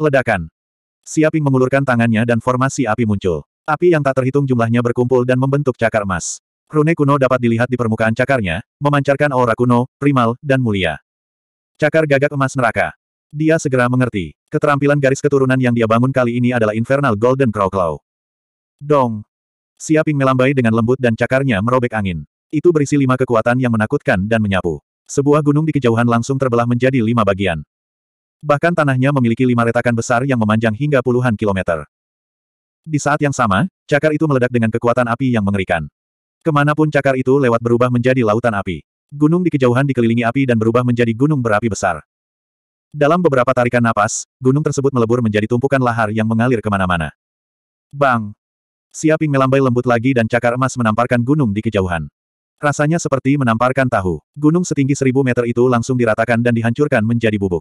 Ledakan. Siaping mengulurkan tangannya dan formasi api muncul. Api yang tak terhitung jumlahnya berkumpul dan membentuk cakar emas. Rune kuno dapat dilihat di permukaan cakarnya, memancarkan aura kuno, primal, dan mulia. Cakar gagak emas neraka. Dia segera mengerti. Keterampilan garis keturunan yang dia bangun kali ini adalah Infernal Golden Crow Claw. Dong. Siaping melambai dengan lembut dan cakarnya merobek angin. Itu berisi lima kekuatan yang menakutkan dan menyapu. Sebuah gunung di kejauhan langsung terbelah menjadi lima bagian. Bahkan tanahnya memiliki lima retakan besar yang memanjang hingga puluhan kilometer. Di saat yang sama, cakar itu meledak dengan kekuatan api yang mengerikan. Kemanapun cakar itu lewat berubah menjadi lautan api. Gunung di kejauhan dikelilingi api dan berubah menjadi gunung berapi besar. Dalam beberapa tarikan napas, gunung tersebut melebur menjadi tumpukan lahar yang mengalir kemana-mana. Bang! Siaping melambai lembut lagi dan cakar emas menamparkan gunung di kejauhan. Rasanya seperti menamparkan tahu. Gunung setinggi seribu meter itu langsung diratakan dan dihancurkan menjadi bubuk.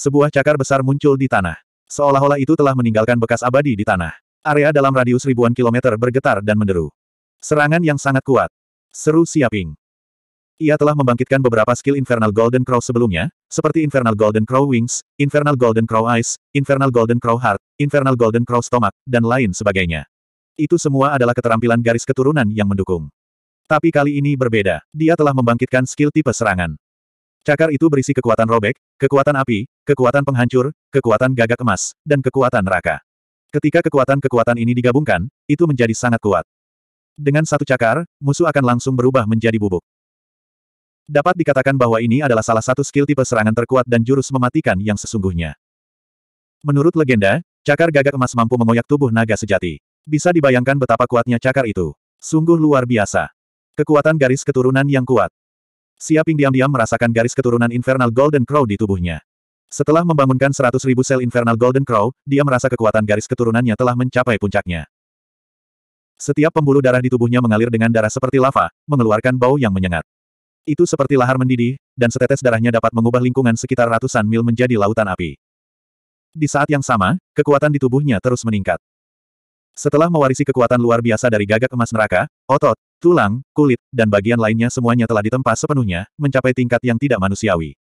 Sebuah cakar besar muncul di tanah. Seolah-olah itu telah meninggalkan bekas abadi di tanah. Area dalam radius ribuan kilometer bergetar dan menderu. Serangan yang sangat kuat. Seru Siaping. Ia telah membangkitkan beberapa skill Infernal Golden Crow sebelumnya, seperti Infernal Golden Crow Wings, Infernal Golden Crow Eyes, Infernal Golden Crow Heart, Infernal Golden Crow Stomach, dan lain sebagainya. Itu semua adalah keterampilan garis keturunan yang mendukung. Tapi kali ini berbeda, dia telah membangkitkan skill tipe serangan. Cakar itu berisi kekuatan robek, kekuatan api, kekuatan penghancur, kekuatan gagak emas, dan kekuatan neraka. Ketika kekuatan-kekuatan ini digabungkan, itu menjadi sangat kuat. Dengan satu cakar, musuh akan langsung berubah menjadi bubuk. Dapat dikatakan bahwa ini adalah salah satu skill tipe serangan terkuat dan jurus mematikan yang sesungguhnya. Menurut legenda, cakar gagak emas mampu mengoyak tubuh naga sejati. Bisa dibayangkan betapa kuatnya cakar itu. Sungguh luar biasa. Kekuatan garis keturunan yang kuat. Siaping diam-diam merasakan garis keturunan Infernal Golden Crow di tubuhnya. Setelah membangunkan 100.000 sel Infernal Golden Crow, dia merasa kekuatan garis keturunannya telah mencapai puncaknya. Setiap pembuluh darah di tubuhnya mengalir dengan darah seperti lava, mengeluarkan bau yang menyengat. Itu seperti lahar mendidih, dan setetes darahnya dapat mengubah lingkungan sekitar ratusan mil menjadi lautan api. Di saat yang sama, kekuatan di tubuhnya terus meningkat. Setelah mewarisi kekuatan luar biasa dari gagak emas neraka, otot, tulang, kulit, dan bagian lainnya semuanya telah ditempa sepenuhnya, mencapai tingkat yang tidak manusiawi.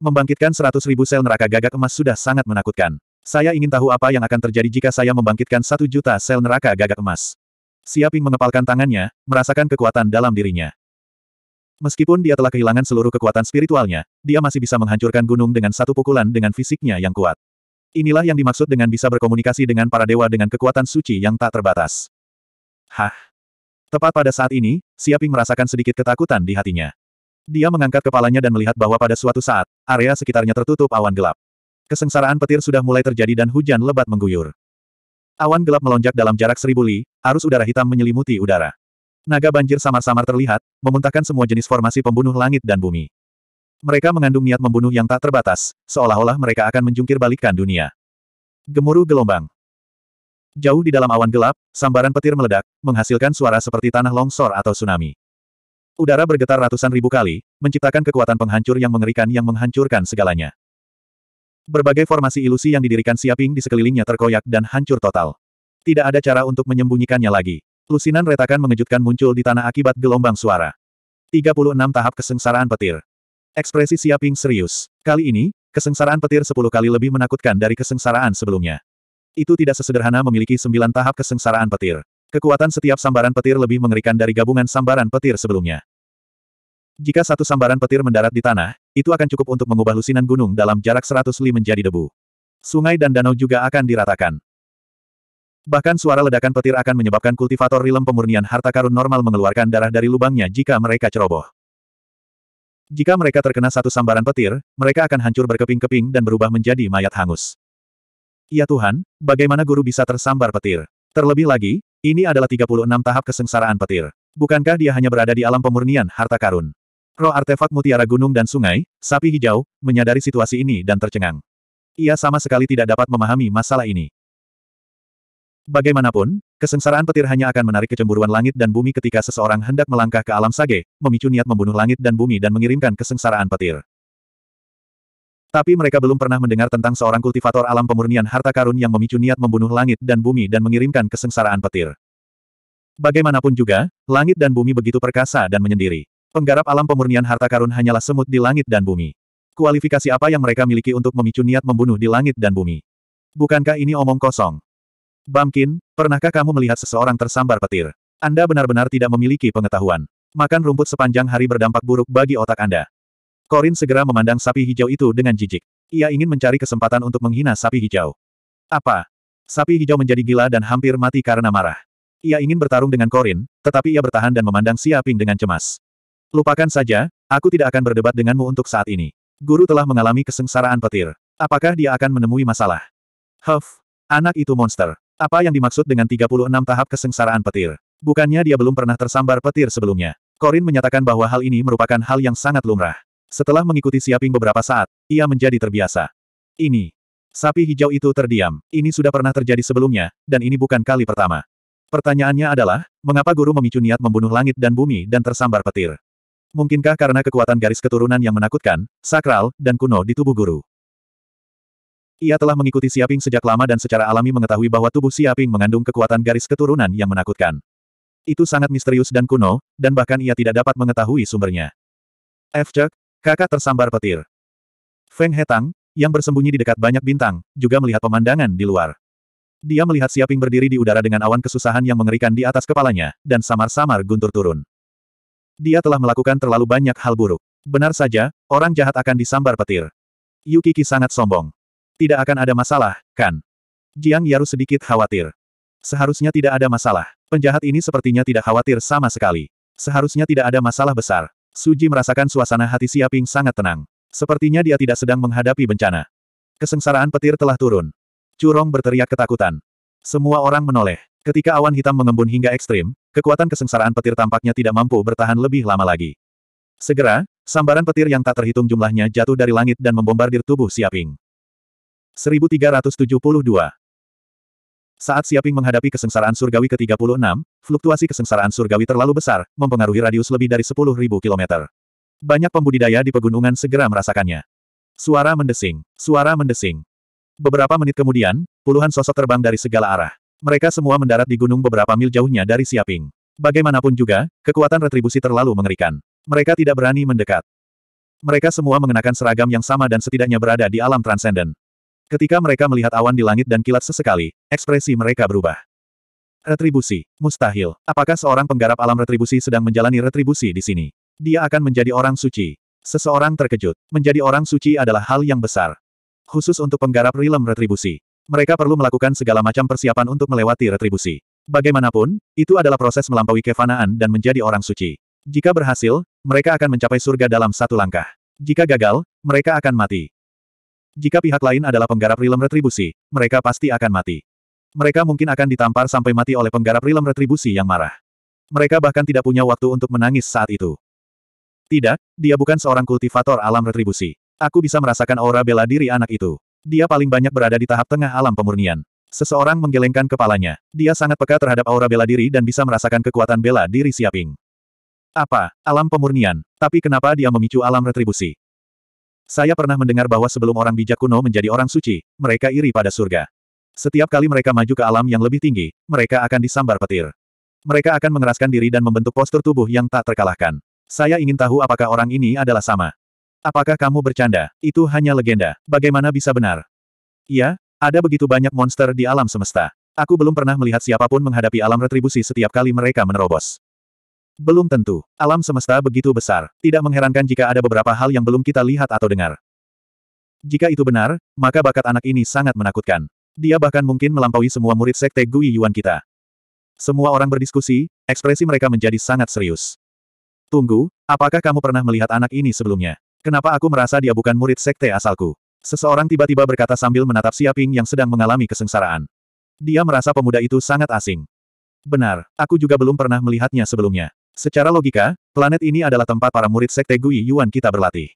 Membangkitkan seratus sel neraka gagak emas sudah sangat menakutkan. Saya ingin tahu apa yang akan terjadi jika saya membangkitkan satu juta sel neraka gagak emas. Siaping mengepalkan tangannya, merasakan kekuatan dalam dirinya. Meskipun dia telah kehilangan seluruh kekuatan spiritualnya, dia masih bisa menghancurkan gunung dengan satu pukulan dengan fisiknya yang kuat. Inilah yang dimaksud dengan bisa berkomunikasi dengan para dewa dengan kekuatan suci yang tak terbatas. Hah? Tepat pada saat ini, Siaping merasakan sedikit ketakutan di hatinya. Dia mengangkat kepalanya dan melihat bahwa pada suatu saat, area sekitarnya tertutup awan gelap. Kesengsaraan petir sudah mulai terjadi dan hujan lebat mengguyur. Awan gelap melonjak dalam jarak seribu li, arus udara hitam menyelimuti udara. Naga banjir samar-samar terlihat, memuntahkan semua jenis formasi pembunuh langit dan bumi. Mereka mengandung niat membunuh yang tak terbatas, seolah-olah mereka akan menjungkir balikkan dunia. Gemuruh gelombang. Jauh di dalam awan gelap, sambaran petir meledak, menghasilkan suara seperti tanah longsor atau tsunami. Udara bergetar ratusan ribu kali, menciptakan kekuatan penghancur yang mengerikan yang menghancurkan segalanya. Berbagai formasi ilusi yang didirikan Siaping di sekelilingnya terkoyak dan hancur total. Tidak ada cara untuk menyembunyikannya lagi. Lusinan retakan mengejutkan muncul di tanah akibat gelombang suara. 36 tahap kesengsaraan petir. Ekspresi Siaping serius. Kali ini, kesengsaraan petir sepuluh kali lebih menakutkan dari kesengsaraan sebelumnya. Itu tidak sesederhana memiliki sembilan tahap kesengsaraan petir. Kekuatan setiap sambaran petir lebih mengerikan dari gabungan sambaran petir sebelumnya. Jika satu sambaran petir mendarat di tanah, itu akan cukup untuk mengubah lusinan gunung dalam jarak seratus li menjadi debu. Sungai dan danau juga akan diratakan. Bahkan suara ledakan petir akan menyebabkan kultivator rilem pemurnian harta karun normal mengeluarkan darah dari lubangnya jika mereka ceroboh. Jika mereka terkena satu sambaran petir, mereka akan hancur berkeping-keping dan berubah menjadi mayat hangus. Ya Tuhan, bagaimana guru bisa tersambar petir? Terlebih lagi, ini adalah 36 tahap kesengsaraan petir. Bukankah dia hanya berada di alam pemurnian harta karun? Roh artefak mutiara gunung dan sungai, sapi hijau, menyadari situasi ini dan tercengang. Ia sama sekali tidak dapat memahami masalah ini. Bagaimanapun, kesengsaraan petir hanya akan menarik kecemburuan langit dan bumi ketika seseorang hendak melangkah ke alam sage, memicu niat membunuh langit dan bumi dan mengirimkan kesengsaraan petir. Tapi mereka belum pernah mendengar tentang seorang kultivator alam pemurnian harta karun yang memicu niat membunuh langit dan bumi dan mengirimkan kesengsaraan petir. Bagaimanapun juga, langit dan bumi begitu perkasa dan menyendiri. Penggarap alam pemurnian harta karun hanyalah semut di langit dan bumi. Kualifikasi apa yang mereka miliki untuk memicu niat membunuh di langit dan bumi? Bukankah ini omong kosong? Bamkin, pernahkah kamu melihat seseorang tersambar petir? Anda benar-benar tidak memiliki pengetahuan. Makan rumput sepanjang hari berdampak buruk bagi otak Anda. Korin segera memandang sapi hijau itu dengan jijik. Ia ingin mencari kesempatan untuk menghina sapi hijau. Apa? Sapi hijau menjadi gila dan hampir mati karena marah. Ia ingin bertarung dengan Korin, tetapi ia bertahan dan memandang Siaping dengan cemas. Lupakan saja, aku tidak akan berdebat denganmu untuk saat ini. Guru telah mengalami kesengsaraan petir. Apakah dia akan menemui masalah? Huff, anak itu monster. Apa yang dimaksud dengan 36 tahap kesengsaraan petir? Bukannya dia belum pernah tersambar petir sebelumnya. Korin menyatakan bahwa hal ini merupakan hal yang sangat lumrah. Setelah mengikuti Siaping beberapa saat, ia menjadi terbiasa. Ini. Sapi hijau itu terdiam. Ini sudah pernah terjadi sebelumnya, dan ini bukan kali pertama. Pertanyaannya adalah, mengapa guru memicu niat membunuh langit dan bumi dan tersambar petir? Mungkinkah karena kekuatan garis keturunan yang menakutkan, sakral, dan kuno di tubuh guru? Ia telah mengikuti Siaping sejak lama dan secara alami mengetahui bahwa tubuh Siaping mengandung kekuatan garis keturunan yang menakutkan. Itu sangat misterius dan kuno, dan bahkan ia tidak dapat mengetahui sumbernya. F. Cek, kakak tersambar petir. Feng Hetang, yang bersembunyi di dekat banyak bintang, juga melihat pemandangan di luar. Dia melihat Siaping berdiri di udara dengan awan kesusahan yang mengerikan di atas kepalanya, dan samar-samar guntur turun. Dia telah melakukan terlalu banyak hal buruk. Benar saja, orang jahat akan disambar petir. Yukiki sangat sombong. Tidak akan ada masalah, kan? Jiang Yaru sedikit khawatir. Seharusnya tidak ada masalah. Penjahat ini sepertinya tidak khawatir sama sekali. Seharusnya tidak ada masalah besar. Suji merasakan suasana hati Siaping sangat tenang. Sepertinya dia tidak sedang menghadapi bencana. Kesengsaraan petir telah turun. Curong berteriak ketakutan. Semua orang menoleh. Ketika awan hitam mengembun hingga ekstrim, kekuatan kesengsaraan petir tampaknya tidak mampu bertahan lebih lama lagi. Segera, sambaran petir yang tak terhitung jumlahnya jatuh dari langit dan membombardir tubuh Siaping. 1372. Saat Siaping menghadapi kesengsaraan surgawi ke-36, fluktuasi kesengsaraan surgawi terlalu besar, mempengaruhi radius lebih dari 10.000 km. Banyak pembudidaya di pegunungan segera merasakannya. Suara mendesing, suara mendesing. Beberapa menit kemudian, puluhan sosok terbang dari segala arah. Mereka semua mendarat di gunung beberapa mil jauhnya dari Siaping. Bagaimanapun juga, kekuatan retribusi terlalu mengerikan. Mereka tidak berani mendekat. Mereka semua mengenakan seragam yang sama dan setidaknya berada di alam transenden. Ketika mereka melihat awan di langit dan kilat sesekali, ekspresi mereka berubah. Retribusi. Mustahil. Apakah seorang penggarap alam retribusi sedang menjalani retribusi di sini? Dia akan menjadi orang suci. Seseorang terkejut. Menjadi orang suci adalah hal yang besar. Khusus untuk penggarap rilem retribusi. Mereka perlu melakukan segala macam persiapan untuk melewati retribusi. Bagaimanapun, itu adalah proses melampaui kefanaan dan menjadi orang suci. Jika berhasil, mereka akan mencapai surga dalam satu langkah. Jika gagal, mereka akan mati. Jika pihak lain adalah penggarap rilem retribusi, mereka pasti akan mati. Mereka mungkin akan ditampar sampai mati oleh penggarap rilem retribusi yang marah. Mereka bahkan tidak punya waktu untuk menangis saat itu. Tidak, dia bukan seorang kultivator alam retribusi. Aku bisa merasakan aura bela diri anak itu. Dia paling banyak berada di tahap tengah alam pemurnian. Seseorang menggelengkan kepalanya. Dia sangat peka terhadap aura bela diri dan bisa merasakan kekuatan bela diri Siaping. Apa? Alam pemurnian. Tapi kenapa dia memicu alam retribusi? Saya pernah mendengar bahwa sebelum orang bijak kuno menjadi orang suci, mereka iri pada surga. Setiap kali mereka maju ke alam yang lebih tinggi, mereka akan disambar petir. Mereka akan mengeraskan diri dan membentuk postur tubuh yang tak terkalahkan. Saya ingin tahu apakah orang ini adalah sama. Apakah kamu bercanda? Itu hanya legenda. Bagaimana bisa benar? Iya, ada begitu banyak monster di alam semesta. Aku belum pernah melihat siapapun menghadapi alam retribusi setiap kali mereka menerobos. Belum tentu. Alam semesta begitu besar. Tidak mengherankan jika ada beberapa hal yang belum kita lihat atau dengar. Jika itu benar, maka bakat anak ini sangat menakutkan. Dia bahkan mungkin melampaui semua murid sekte Gui Yuan kita. Semua orang berdiskusi, ekspresi mereka menjadi sangat serius. Tunggu, apakah kamu pernah melihat anak ini sebelumnya? Kenapa aku merasa dia bukan murid sekte asalku? Seseorang tiba-tiba berkata sambil menatap Siaping yang sedang mengalami kesengsaraan. Dia merasa pemuda itu sangat asing. Benar, aku juga belum pernah melihatnya sebelumnya. Secara logika, planet ini adalah tempat para murid Sekte Gui Yuan kita berlatih.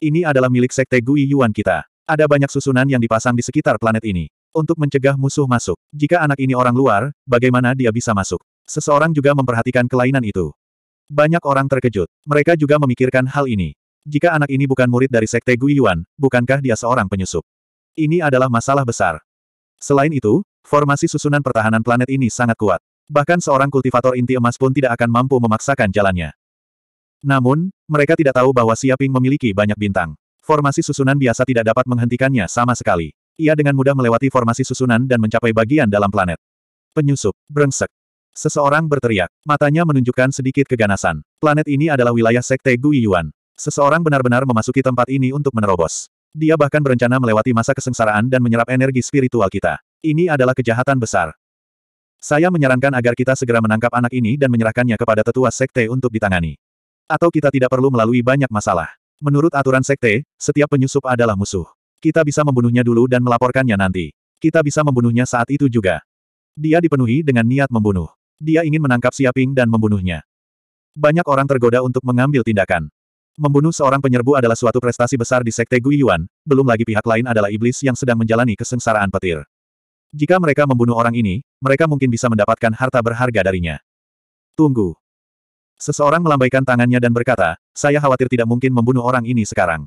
Ini adalah milik Sekte Gui Yuan kita. Ada banyak susunan yang dipasang di sekitar planet ini. Untuk mencegah musuh masuk. Jika anak ini orang luar, bagaimana dia bisa masuk? Seseorang juga memperhatikan kelainan itu. Banyak orang terkejut. Mereka juga memikirkan hal ini. Jika anak ini bukan murid dari Sekte Gui Yuan, bukankah dia seorang penyusup? Ini adalah masalah besar. Selain itu, formasi susunan pertahanan planet ini sangat kuat. Bahkan seorang kultivator inti emas pun tidak akan mampu memaksakan jalannya. Namun, mereka tidak tahu bahwa Siaping memiliki banyak bintang. Formasi susunan biasa tidak dapat menghentikannya sama sekali. Ia dengan mudah melewati formasi susunan dan mencapai bagian dalam planet. Penyusup, brengsek. Seseorang berteriak. Matanya menunjukkan sedikit keganasan. Planet ini adalah wilayah Sekte Guiyuan. Seseorang benar-benar memasuki tempat ini untuk menerobos. Dia bahkan berencana melewati masa kesengsaraan dan menyerap energi spiritual kita. Ini adalah kejahatan besar. Saya menyarankan agar kita segera menangkap anak ini dan menyerahkannya kepada tetua sekte untuk ditangani. Atau kita tidak perlu melalui banyak masalah. Menurut aturan sekte, setiap penyusup adalah musuh. Kita bisa membunuhnya dulu dan melaporkannya nanti. Kita bisa membunuhnya saat itu juga. Dia dipenuhi dengan niat membunuh. Dia ingin menangkap Siaping dan membunuhnya. Banyak orang tergoda untuk mengambil tindakan. Membunuh seorang penyerbu adalah suatu prestasi besar di Sekte Guiyuan, belum lagi pihak lain adalah iblis yang sedang menjalani kesengsaraan petir. Jika mereka membunuh orang ini, mereka mungkin bisa mendapatkan harta berharga darinya. Tunggu. Seseorang melambaikan tangannya dan berkata, saya khawatir tidak mungkin membunuh orang ini sekarang.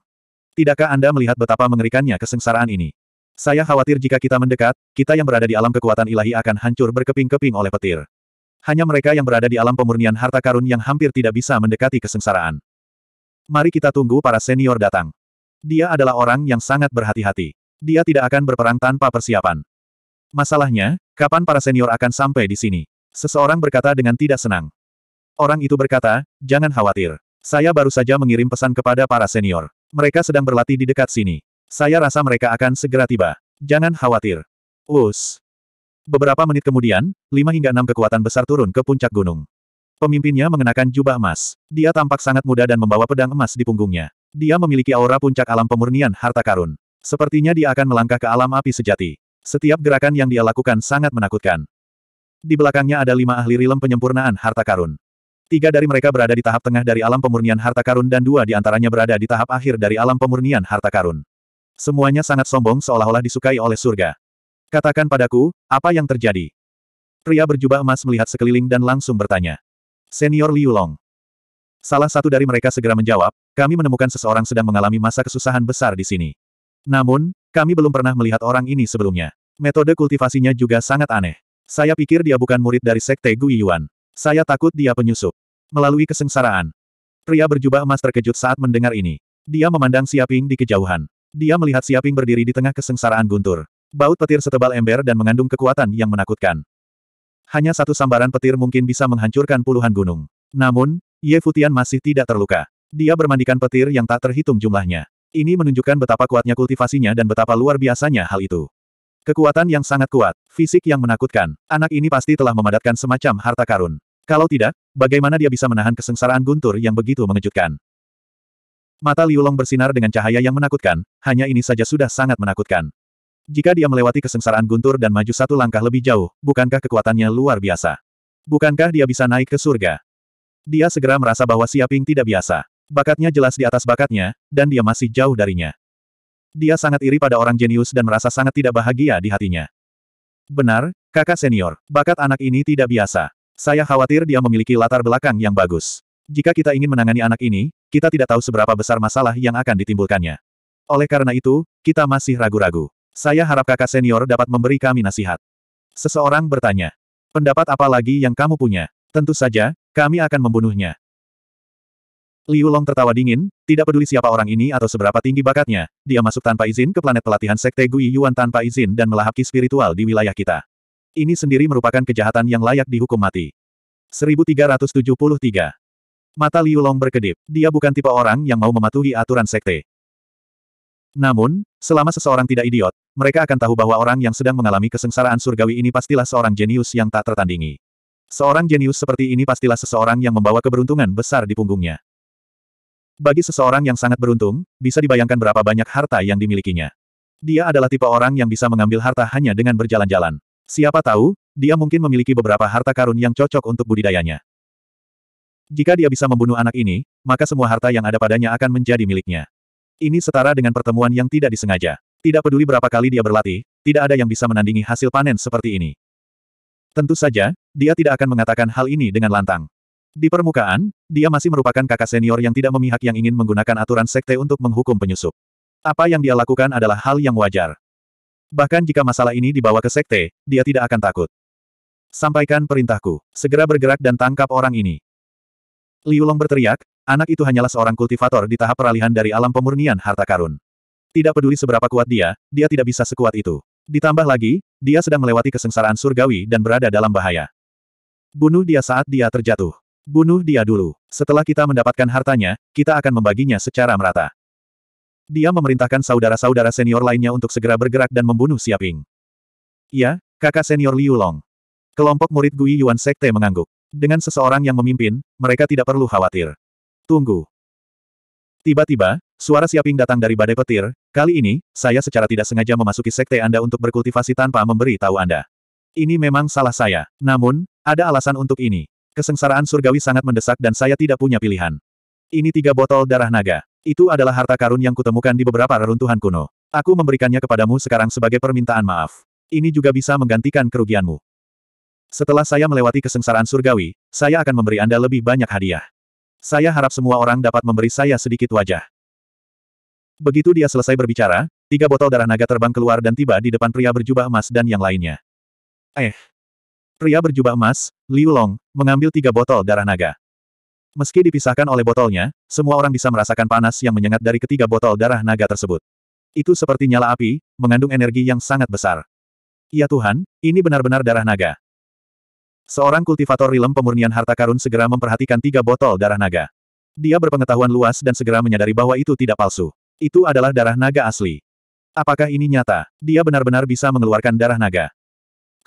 Tidakkah Anda melihat betapa mengerikannya kesengsaraan ini? Saya khawatir jika kita mendekat, kita yang berada di alam kekuatan ilahi akan hancur berkeping-keping oleh petir. Hanya mereka yang berada di alam pemurnian harta karun yang hampir tidak bisa mendekati kesengsaraan. Mari kita tunggu para senior datang. Dia adalah orang yang sangat berhati-hati. Dia tidak akan berperang tanpa persiapan. Masalahnya, kapan para senior akan sampai di sini? Seseorang berkata dengan tidak senang. Orang itu berkata, jangan khawatir. Saya baru saja mengirim pesan kepada para senior. Mereka sedang berlatih di dekat sini. Saya rasa mereka akan segera tiba. Jangan khawatir. Us. Beberapa menit kemudian, lima hingga enam kekuatan besar turun ke puncak gunung. Pemimpinnya mengenakan jubah emas. Dia tampak sangat muda dan membawa pedang emas di punggungnya. Dia memiliki aura puncak alam pemurnian harta karun. Sepertinya dia akan melangkah ke alam api sejati. Setiap gerakan yang dia lakukan sangat menakutkan. Di belakangnya ada lima ahli rilem penyempurnaan harta karun. Tiga dari mereka berada di tahap tengah dari alam pemurnian harta karun dan dua di antaranya berada di tahap akhir dari alam pemurnian harta karun. Semuanya sangat sombong seolah-olah disukai oleh surga. Katakan padaku, apa yang terjadi? Pria berjubah emas melihat sekeliling dan langsung bertanya. Senior Liu Long. Salah satu dari mereka segera menjawab, kami menemukan seseorang sedang mengalami masa kesusahan besar di sini. Namun, kami belum pernah melihat orang ini sebelumnya. Metode kultivasinya juga sangat aneh. Saya pikir dia bukan murid dari Sekte Guiyuan. Saya takut dia penyusup. Melalui kesengsaraan. Pria berjubah emas terkejut saat mendengar ini. Dia memandang Siaping di kejauhan. Dia melihat Siaping berdiri di tengah kesengsaraan guntur. Baut petir setebal ember dan mengandung kekuatan yang menakutkan. Hanya satu sambaran petir mungkin bisa menghancurkan puluhan gunung. Namun, Ye Futian masih tidak terluka. Dia bermandikan petir yang tak terhitung jumlahnya. Ini menunjukkan betapa kuatnya kultivasinya dan betapa luar biasanya hal itu. Kekuatan yang sangat kuat, fisik yang menakutkan, anak ini pasti telah memadatkan semacam harta karun. Kalau tidak, bagaimana dia bisa menahan kesengsaraan guntur yang begitu mengejutkan? Mata Liulong bersinar dengan cahaya yang menakutkan, hanya ini saja sudah sangat menakutkan. Jika dia melewati kesengsaraan guntur dan maju satu langkah lebih jauh, bukankah kekuatannya luar biasa? Bukankah dia bisa naik ke surga? Dia segera merasa bahwa Siaping tidak biasa. Bakatnya jelas di atas bakatnya, dan dia masih jauh darinya. Dia sangat iri pada orang jenius dan merasa sangat tidak bahagia di hatinya. Benar, kakak senior, bakat anak ini tidak biasa. Saya khawatir dia memiliki latar belakang yang bagus. Jika kita ingin menangani anak ini, kita tidak tahu seberapa besar masalah yang akan ditimbulkannya. Oleh karena itu, kita masih ragu-ragu. Saya harap kakak senior dapat memberi kami nasihat. Seseorang bertanya, pendapat apa lagi yang kamu punya? Tentu saja, kami akan membunuhnya. Liu Long tertawa dingin, tidak peduli siapa orang ini atau seberapa tinggi bakatnya, dia masuk tanpa izin ke planet pelatihan Sekte Gui Yuan tanpa izin dan melahapki spiritual di wilayah kita. Ini sendiri merupakan kejahatan yang layak dihukum mati. 1373 Mata Liu Long berkedip, dia bukan tipe orang yang mau mematuhi aturan sekte. Namun, selama seseorang tidak idiot, mereka akan tahu bahwa orang yang sedang mengalami kesengsaraan surgawi ini pastilah seorang jenius yang tak tertandingi. Seorang jenius seperti ini pastilah seseorang yang membawa keberuntungan besar di punggungnya. Bagi seseorang yang sangat beruntung, bisa dibayangkan berapa banyak harta yang dimilikinya. Dia adalah tipe orang yang bisa mengambil harta hanya dengan berjalan-jalan. Siapa tahu, dia mungkin memiliki beberapa harta karun yang cocok untuk budidayanya. Jika dia bisa membunuh anak ini, maka semua harta yang ada padanya akan menjadi miliknya. Ini setara dengan pertemuan yang tidak disengaja. Tidak peduli berapa kali dia berlatih, tidak ada yang bisa menandingi hasil panen seperti ini. Tentu saja, dia tidak akan mengatakan hal ini dengan lantang. Di permukaan, dia masih merupakan kakak senior yang tidak memihak yang ingin menggunakan aturan sekte untuk menghukum penyusup. Apa yang dia lakukan adalah hal yang wajar. Bahkan jika masalah ini dibawa ke sekte, dia tidak akan takut. Sampaikan perintahku, segera bergerak dan tangkap orang ini. Liu Long berteriak, anak itu hanyalah seorang kultivator di tahap peralihan dari alam pemurnian harta karun. Tidak peduli seberapa kuat dia, dia tidak bisa sekuat itu. Ditambah lagi, dia sedang melewati kesengsaraan surgawi dan berada dalam bahaya. Bunuh dia saat dia terjatuh. Bunuh dia dulu. Setelah kita mendapatkan hartanya, kita akan membaginya secara merata. Dia memerintahkan saudara-saudara senior lainnya untuk segera bergerak dan membunuh Siaping. Ya, kakak senior Liu Long. Kelompok murid Gui Yuan Sekte mengangguk. Dengan seseorang yang memimpin, mereka tidak perlu khawatir. Tunggu. Tiba-tiba, suara Siaping datang dari badai petir, kali ini, saya secara tidak sengaja memasuki sekte Anda untuk berkultivasi tanpa memberi tahu Anda. Ini memang salah saya, namun, ada alasan untuk ini. Kesengsaraan surgawi sangat mendesak dan saya tidak punya pilihan. Ini tiga botol darah naga. Itu adalah harta karun yang kutemukan di beberapa reruntuhan kuno. Aku memberikannya kepadamu sekarang sebagai permintaan maaf. Ini juga bisa menggantikan kerugianmu. Setelah saya melewati kesengsaraan surgawi, saya akan memberi Anda lebih banyak hadiah. Saya harap semua orang dapat memberi saya sedikit wajah. Begitu dia selesai berbicara, tiga botol darah naga terbang keluar dan tiba di depan pria berjubah emas dan yang lainnya. Eh, Pria berjubah emas, Liu Long, mengambil tiga botol darah naga. Meski dipisahkan oleh botolnya, semua orang bisa merasakan panas yang menyengat dari ketiga botol darah naga tersebut. Itu seperti nyala api, mengandung energi yang sangat besar. Ya Tuhan, ini benar-benar darah naga. Seorang kultivator rilem pemurnian harta karun segera memperhatikan tiga botol darah naga. Dia berpengetahuan luas dan segera menyadari bahwa itu tidak palsu. Itu adalah darah naga asli. Apakah ini nyata? Dia benar-benar bisa mengeluarkan darah naga.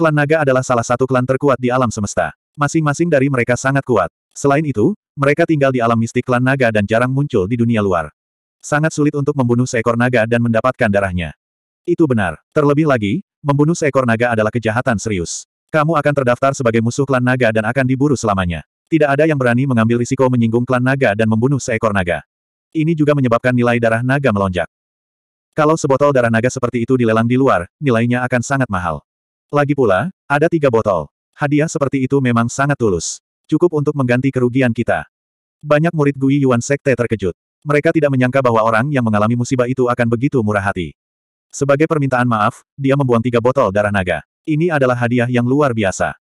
Klan naga adalah salah satu klan terkuat di alam semesta. Masing-masing dari mereka sangat kuat. Selain itu, mereka tinggal di alam mistik klan naga dan jarang muncul di dunia luar. Sangat sulit untuk membunuh seekor naga dan mendapatkan darahnya. Itu benar. Terlebih lagi, membunuh seekor naga adalah kejahatan serius. Kamu akan terdaftar sebagai musuh klan naga dan akan diburu selamanya. Tidak ada yang berani mengambil risiko menyinggung klan naga dan membunuh seekor naga. Ini juga menyebabkan nilai darah naga melonjak. Kalau sebotol darah naga seperti itu dilelang di luar, nilainya akan sangat mahal. Lagi pula, ada tiga botol. Hadiah seperti itu memang sangat tulus. Cukup untuk mengganti kerugian kita. Banyak murid Gui Yuan Sekte terkejut. Mereka tidak menyangka bahwa orang yang mengalami musibah itu akan begitu murah hati. Sebagai permintaan maaf, dia membuang tiga botol darah naga. Ini adalah hadiah yang luar biasa.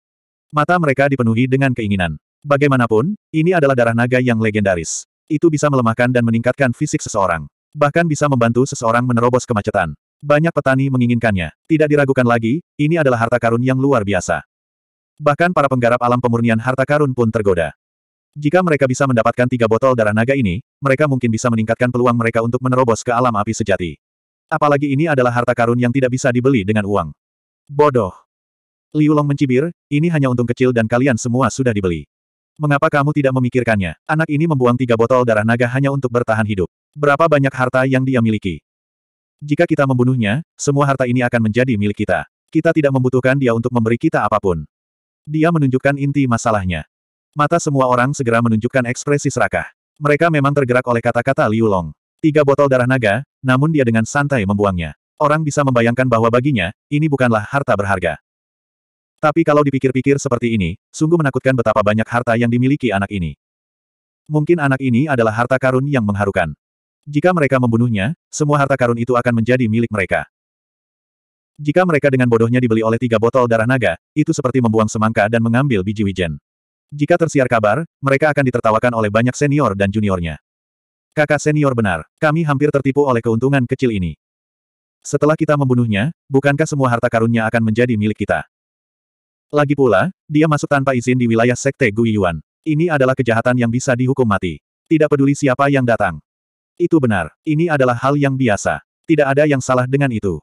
Mata mereka dipenuhi dengan keinginan. Bagaimanapun, ini adalah darah naga yang legendaris. Itu bisa melemahkan dan meningkatkan fisik seseorang. Bahkan bisa membantu seseorang menerobos kemacetan. Banyak petani menginginkannya. Tidak diragukan lagi, ini adalah harta karun yang luar biasa. Bahkan para penggarap alam pemurnian harta karun pun tergoda. Jika mereka bisa mendapatkan tiga botol darah naga ini, mereka mungkin bisa meningkatkan peluang mereka untuk menerobos ke alam api sejati. Apalagi ini adalah harta karun yang tidak bisa dibeli dengan uang. Bodoh. Liu Long mencibir, ini hanya untung kecil dan kalian semua sudah dibeli. Mengapa kamu tidak memikirkannya? Anak ini membuang tiga botol darah naga hanya untuk bertahan hidup. Berapa banyak harta yang dia miliki? Jika kita membunuhnya, semua harta ini akan menjadi milik kita. Kita tidak membutuhkan dia untuk memberi kita apapun. Dia menunjukkan inti masalahnya. Mata semua orang segera menunjukkan ekspresi serakah. Mereka memang tergerak oleh kata-kata Liu Long. Tiga botol darah naga, namun dia dengan santai membuangnya. Orang bisa membayangkan bahwa baginya, ini bukanlah harta berharga. Tapi kalau dipikir-pikir seperti ini, sungguh menakutkan betapa banyak harta yang dimiliki anak ini. Mungkin anak ini adalah harta karun yang mengharukan. Jika mereka membunuhnya, semua harta karun itu akan menjadi milik mereka. Jika mereka dengan bodohnya dibeli oleh tiga botol darah naga, itu seperti membuang semangka dan mengambil biji wijen. Jika tersiar kabar, mereka akan ditertawakan oleh banyak senior dan juniornya. Kakak senior benar, kami hampir tertipu oleh keuntungan kecil ini. Setelah kita membunuhnya, bukankah semua harta karunnya akan menjadi milik kita? Lagi pula, dia masuk tanpa izin di wilayah Sekte Gui Yuan. Ini adalah kejahatan yang bisa dihukum mati. Tidak peduli siapa yang datang. Itu benar, ini adalah hal yang biasa. Tidak ada yang salah dengan itu.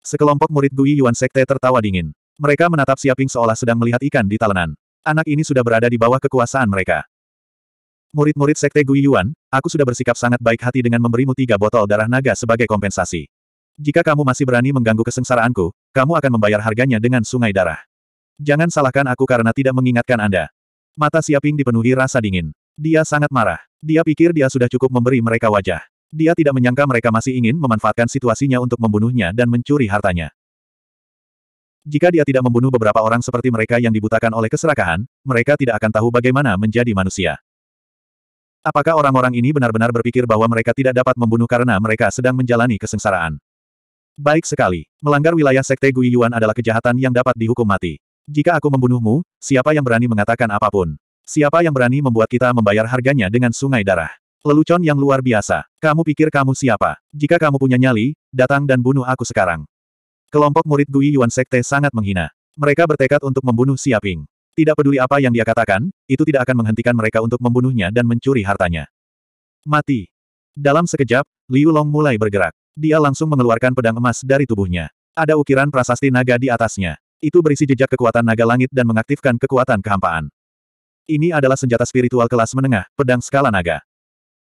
Sekelompok murid Gui Yuan Sekte tertawa dingin. Mereka menatap Siaping seolah sedang melihat ikan di talenan. Anak ini sudah berada di bawah kekuasaan mereka. Murid-murid Sekte Gui Yuan, aku sudah bersikap sangat baik hati dengan memberimu tiga botol darah naga sebagai kompensasi. Jika kamu masih berani mengganggu kesengsaraanku, kamu akan membayar harganya dengan sungai darah. Jangan salahkan aku karena tidak mengingatkan Anda. Mata Siaping dipenuhi rasa dingin. Dia sangat marah. Dia pikir dia sudah cukup memberi mereka wajah. Dia tidak menyangka mereka masih ingin memanfaatkan situasinya untuk membunuhnya dan mencuri hartanya. Jika dia tidak membunuh beberapa orang seperti mereka yang dibutakan oleh keserakahan, mereka tidak akan tahu bagaimana menjadi manusia. Apakah orang-orang ini benar-benar berpikir bahwa mereka tidak dapat membunuh karena mereka sedang menjalani kesengsaraan? Baik sekali. Melanggar wilayah Sekte Guiyuan adalah kejahatan yang dapat dihukum mati. Jika aku membunuhmu, siapa yang berani mengatakan apapun? Siapa yang berani membuat kita membayar harganya dengan sungai darah? Lelucon yang luar biasa. Kamu pikir kamu siapa? Jika kamu punya nyali, datang dan bunuh aku sekarang. Kelompok murid Gui Yuan Sekte sangat menghina. Mereka bertekad untuk membunuh Siaping. Tidak peduli apa yang dia katakan, itu tidak akan menghentikan mereka untuk membunuhnya dan mencuri hartanya. Mati. Dalam sekejap, Liu Long mulai bergerak. Dia langsung mengeluarkan pedang emas dari tubuhnya. Ada ukiran prasasti naga di atasnya. Itu berisi jejak kekuatan naga langit dan mengaktifkan kekuatan kehampaan. Ini adalah senjata spiritual kelas menengah, pedang skala naga.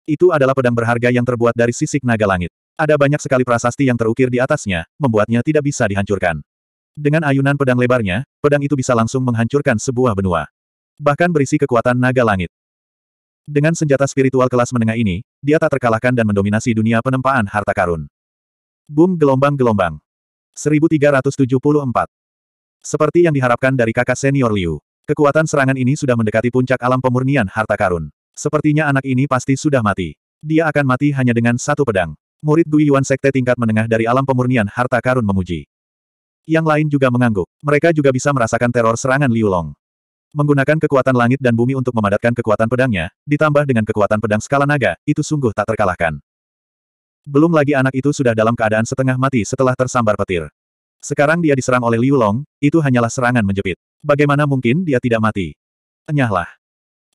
Itu adalah pedang berharga yang terbuat dari sisik naga langit. Ada banyak sekali prasasti yang terukir di atasnya, membuatnya tidak bisa dihancurkan. Dengan ayunan pedang lebarnya, pedang itu bisa langsung menghancurkan sebuah benua. Bahkan berisi kekuatan naga langit. Dengan senjata spiritual kelas menengah ini, dia tak terkalahkan dan mendominasi dunia penempaan harta karun. Boom gelombang-gelombang. 1374. Seperti yang diharapkan dari kakak senior Liu. Kekuatan serangan ini sudah mendekati puncak alam pemurnian harta karun. Sepertinya anak ini pasti sudah mati. Dia akan mati hanya dengan satu pedang. Murid Gui Yuan Sekte tingkat menengah dari alam pemurnian harta karun memuji. Yang lain juga mengangguk. Mereka juga bisa merasakan teror serangan Liu Long. Menggunakan kekuatan langit dan bumi untuk memadatkan kekuatan pedangnya, ditambah dengan kekuatan pedang skala naga, itu sungguh tak terkalahkan. Belum lagi anak itu sudah dalam keadaan setengah mati setelah tersambar petir. Sekarang dia diserang oleh Liu Long, itu hanyalah serangan menjepit. Bagaimana mungkin dia tidak mati? Enyahlah.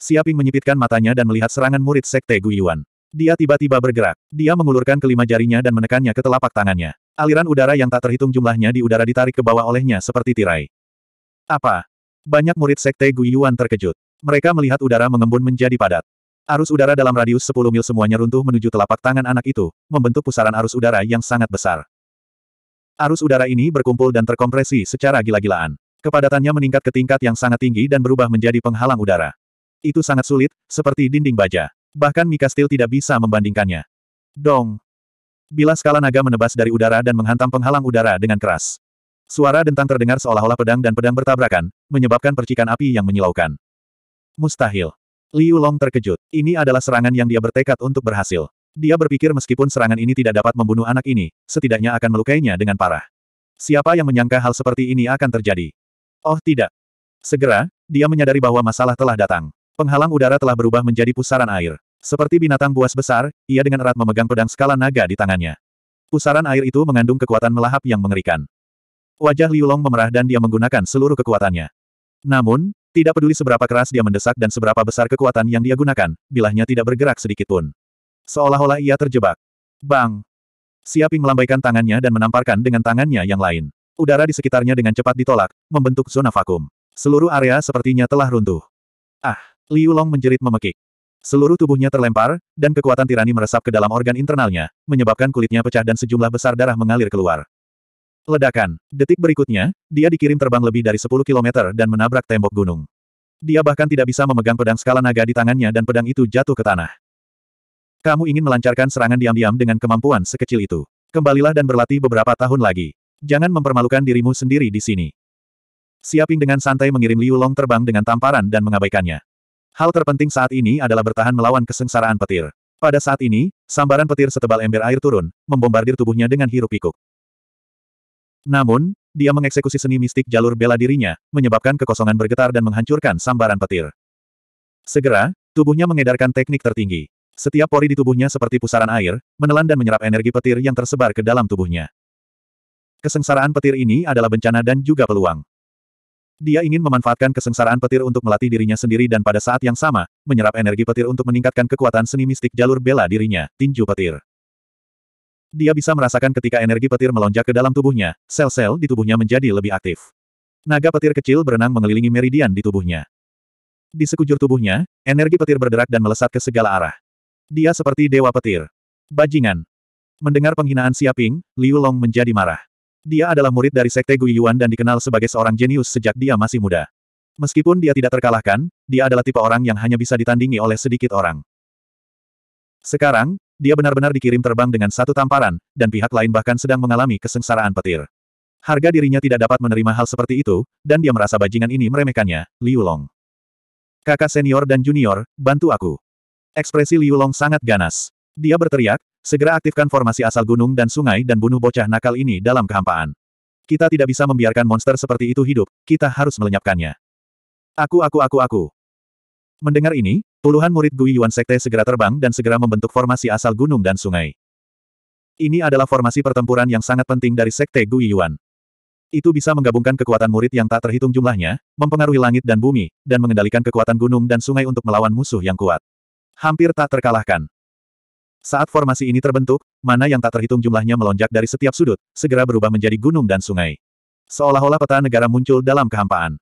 Siaping menyipitkan matanya dan melihat serangan murid Sekte Guyuan. Dia tiba-tiba bergerak. Dia mengulurkan kelima jarinya dan menekannya ke telapak tangannya. Aliran udara yang tak terhitung jumlahnya di udara ditarik ke bawah olehnya seperti tirai. Apa? Banyak murid Sekte Guyuan terkejut. Mereka melihat udara mengembun menjadi padat. Arus udara dalam radius 10 mil semuanya runtuh menuju telapak tangan anak itu, membentuk pusaran arus udara yang sangat besar. Arus udara ini berkumpul dan terkompresi secara gila-gilaan. Kepadatannya meningkat ke tingkat yang sangat tinggi dan berubah menjadi penghalang udara. Itu sangat sulit, seperti dinding baja. Bahkan Mika Steel tidak bisa membandingkannya. Dong! Bila skala naga menebas dari udara dan menghantam penghalang udara dengan keras. Suara dentang terdengar seolah-olah pedang dan pedang bertabrakan, menyebabkan percikan api yang menyilaukan. Mustahil. Liu Long terkejut. Ini adalah serangan yang dia bertekad untuk berhasil. Dia berpikir meskipun serangan ini tidak dapat membunuh anak ini, setidaknya akan melukainya dengan parah. Siapa yang menyangka hal seperti ini akan terjadi? Oh tidak. Segera, dia menyadari bahwa masalah telah datang. Penghalang udara telah berubah menjadi pusaran air. Seperti binatang buas besar, ia dengan erat memegang pedang skala naga di tangannya. Pusaran air itu mengandung kekuatan melahap yang mengerikan. Wajah Liu Long memerah dan dia menggunakan seluruh kekuatannya. Namun, tidak peduli seberapa keras dia mendesak dan seberapa besar kekuatan yang dia gunakan, bilahnya tidak bergerak sedikitpun. Seolah-olah ia terjebak. Bang! Siaping melambaikan tangannya dan menamparkan dengan tangannya yang lain. Udara di sekitarnya dengan cepat ditolak, membentuk zona vakum. Seluruh area sepertinya telah runtuh. Ah! Liu Long menjerit memekik. Seluruh tubuhnya terlempar, dan kekuatan tirani meresap ke dalam organ internalnya, menyebabkan kulitnya pecah dan sejumlah besar darah mengalir keluar. Ledakan. Detik berikutnya, dia dikirim terbang lebih dari 10 km dan menabrak tembok gunung. Dia bahkan tidak bisa memegang pedang skala naga di tangannya dan pedang itu jatuh ke tanah. Kamu ingin melancarkan serangan diam-diam dengan kemampuan sekecil itu. Kembalilah dan berlatih beberapa tahun lagi. Jangan mempermalukan dirimu sendiri di sini. Siaping dengan santai mengirim Liu Long terbang dengan tamparan dan mengabaikannya. Hal terpenting saat ini adalah bertahan melawan kesengsaraan petir. Pada saat ini, sambaran petir setebal ember air turun, membombardir tubuhnya dengan hirup pikuk Namun, dia mengeksekusi seni mistik jalur bela dirinya, menyebabkan kekosongan bergetar dan menghancurkan sambaran petir. Segera, tubuhnya mengedarkan teknik tertinggi. Setiap pori di tubuhnya seperti pusaran air, menelan dan menyerap energi petir yang tersebar ke dalam tubuhnya. Kesengsaraan petir ini adalah bencana dan juga peluang. Dia ingin memanfaatkan kesengsaraan petir untuk melatih dirinya sendiri dan pada saat yang sama, menyerap energi petir untuk meningkatkan kekuatan seni mistik jalur bela dirinya, tinju petir. Dia bisa merasakan ketika energi petir melonjak ke dalam tubuhnya, sel-sel di tubuhnya menjadi lebih aktif. Naga petir kecil berenang mengelilingi meridian di tubuhnya. Di sekujur tubuhnya, energi petir berderak dan melesat ke segala arah. Dia seperti dewa petir. Bajingan. Mendengar penghinaan Siaping, Liu Long menjadi marah. Dia adalah murid dari Sekte Guiyuan dan dikenal sebagai seorang jenius sejak dia masih muda. Meskipun dia tidak terkalahkan, dia adalah tipe orang yang hanya bisa ditandingi oleh sedikit orang. Sekarang, dia benar-benar dikirim terbang dengan satu tamparan, dan pihak lain bahkan sedang mengalami kesengsaraan petir. Harga dirinya tidak dapat menerima hal seperti itu, dan dia merasa bajingan ini meremehkannya, Liu Long. Kakak senior dan junior, bantu aku. Ekspresi Liu Long sangat ganas. Dia berteriak, Segera aktifkan formasi asal gunung dan sungai dan bunuh bocah nakal ini dalam kehampaan. Kita tidak bisa membiarkan monster seperti itu hidup, kita harus melenyapkannya. Aku aku aku aku. Mendengar ini, puluhan murid Gui Yuan Sekte segera terbang dan segera membentuk formasi asal gunung dan sungai. Ini adalah formasi pertempuran yang sangat penting dari Sekte Gui Yuan. Itu bisa menggabungkan kekuatan murid yang tak terhitung jumlahnya, mempengaruhi langit dan bumi, dan mengendalikan kekuatan gunung dan sungai untuk melawan musuh yang kuat. Hampir tak terkalahkan. Saat formasi ini terbentuk, mana yang tak terhitung jumlahnya melonjak dari setiap sudut, segera berubah menjadi gunung dan sungai. Seolah-olah peta negara muncul dalam kehampaan.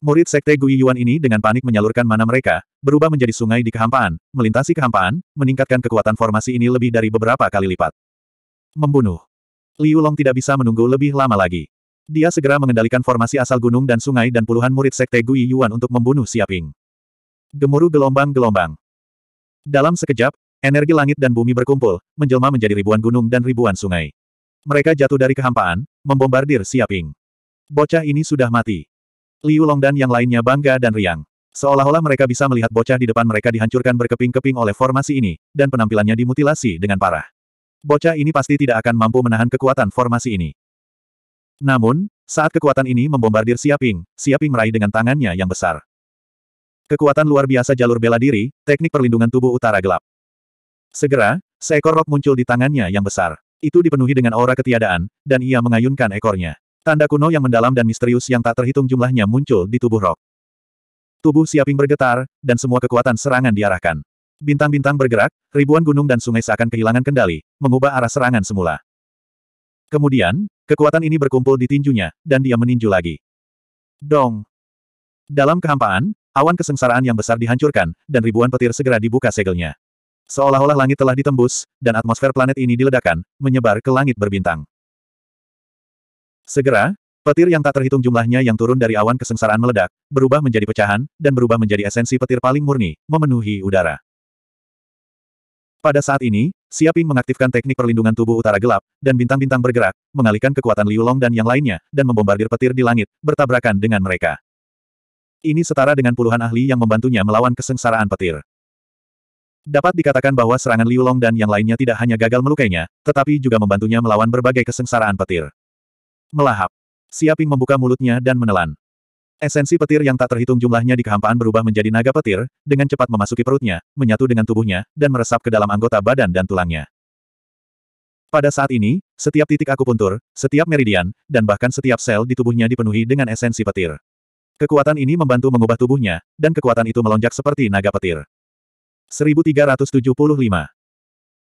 Murid Sekte Gui Yuan ini dengan panik menyalurkan mana mereka, berubah menjadi sungai di kehampaan, melintasi kehampaan, meningkatkan kekuatan formasi ini lebih dari beberapa kali lipat. Membunuh. Liu Long tidak bisa menunggu lebih lama lagi. Dia segera mengendalikan formasi asal gunung dan sungai dan puluhan murid Sekte Gui Yuan untuk membunuh Siaping. Gemuruh gelombang-gelombang. Dalam sekejap, Energi langit dan bumi berkumpul, menjelma menjadi ribuan gunung dan ribuan sungai. Mereka jatuh dari kehampaan, membombardir Siaping. Bocah ini sudah mati. Liu Long dan yang lainnya bangga dan riang. Seolah-olah mereka bisa melihat bocah di depan mereka dihancurkan berkeping-keping oleh formasi ini, dan penampilannya dimutilasi dengan parah. Bocah ini pasti tidak akan mampu menahan kekuatan formasi ini. Namun, saat kekuatan ini membombardir Siaping, Siaping meraih dengan tangannya yang besar. Kekuatan luar biasa jalur bela diri, teknik perlindungan tubuh utara gelap. Segera, seekor rok muncul di tangannya yang besar. Itu dipenuhi dengan aura ketiadaan, dan ia mengayunkan ekornya. Tanda kuno yang mendalam dan misterius yang tak terhitung jumlahnya muncul di tubuh rok. Tubuh Siaping bergetar, dan semua kekuatan serangan diarahkan. Bintang-bintang bergerak, ribuan gunung dan sungai seakan kehilangan kendali, mengubah arah serangan semula. Kemudian, kekuatan ini berkumpul di tinjunya, dan dia meninju lagi. Dong! Dalam kehampaan, awan kesengsaraan yang besar dihancurkan, dan ribuan petir segera dibuka segelnya. Seolah-olah langit telah ditembus, dan atmosfer planet ini diledakkan, menyebar ke langit berbintang. Segera, petir yang tak terhitung jumlahnya yang turun dari awan kesengsaraan meledak, berubah menjadi pecahan, dan berubah menjadi esensi petir paling murni, memenuhi udara. Pada saat ini, Siaping mengaktifkan teknik perlindungan tubuh utara gelap, dan bintang-bintang bergerak, mengalihkan kekuatan Liu Long dan yang lainnya, dan membombardir petir di langit, bertabrakan dengan mereka. Ini setara dengan puluhan ahli yang membantunya melawan kesengsaraan petir. Dapat dikatakan bahwa serangan Liu Long dan yang lainnya tidak hanya gagal melukainya, tetapi juga membantunya melawan berbagai kesengsaraan petir. Melahap. Siaping membuka mulutnya dan menelan. Esensi petir yang tak terhitung jumlahnya di kehampaan berubah menjadi naga petir, dengan cepat memasuki perutnya, menyatu dengan tubuhnya, dan meresap ke dalam anggota badan dan tulangnya. Pada saat ini, setiap titik akupuntur, setiap meridian, dan bahkan setiap sel di tubuhnya dipenuhi dengan esensi petir. Kekuatan ini membantu mengubah tubuhnya, dan kekuatan itu melonjak seperti naga petir. 1375.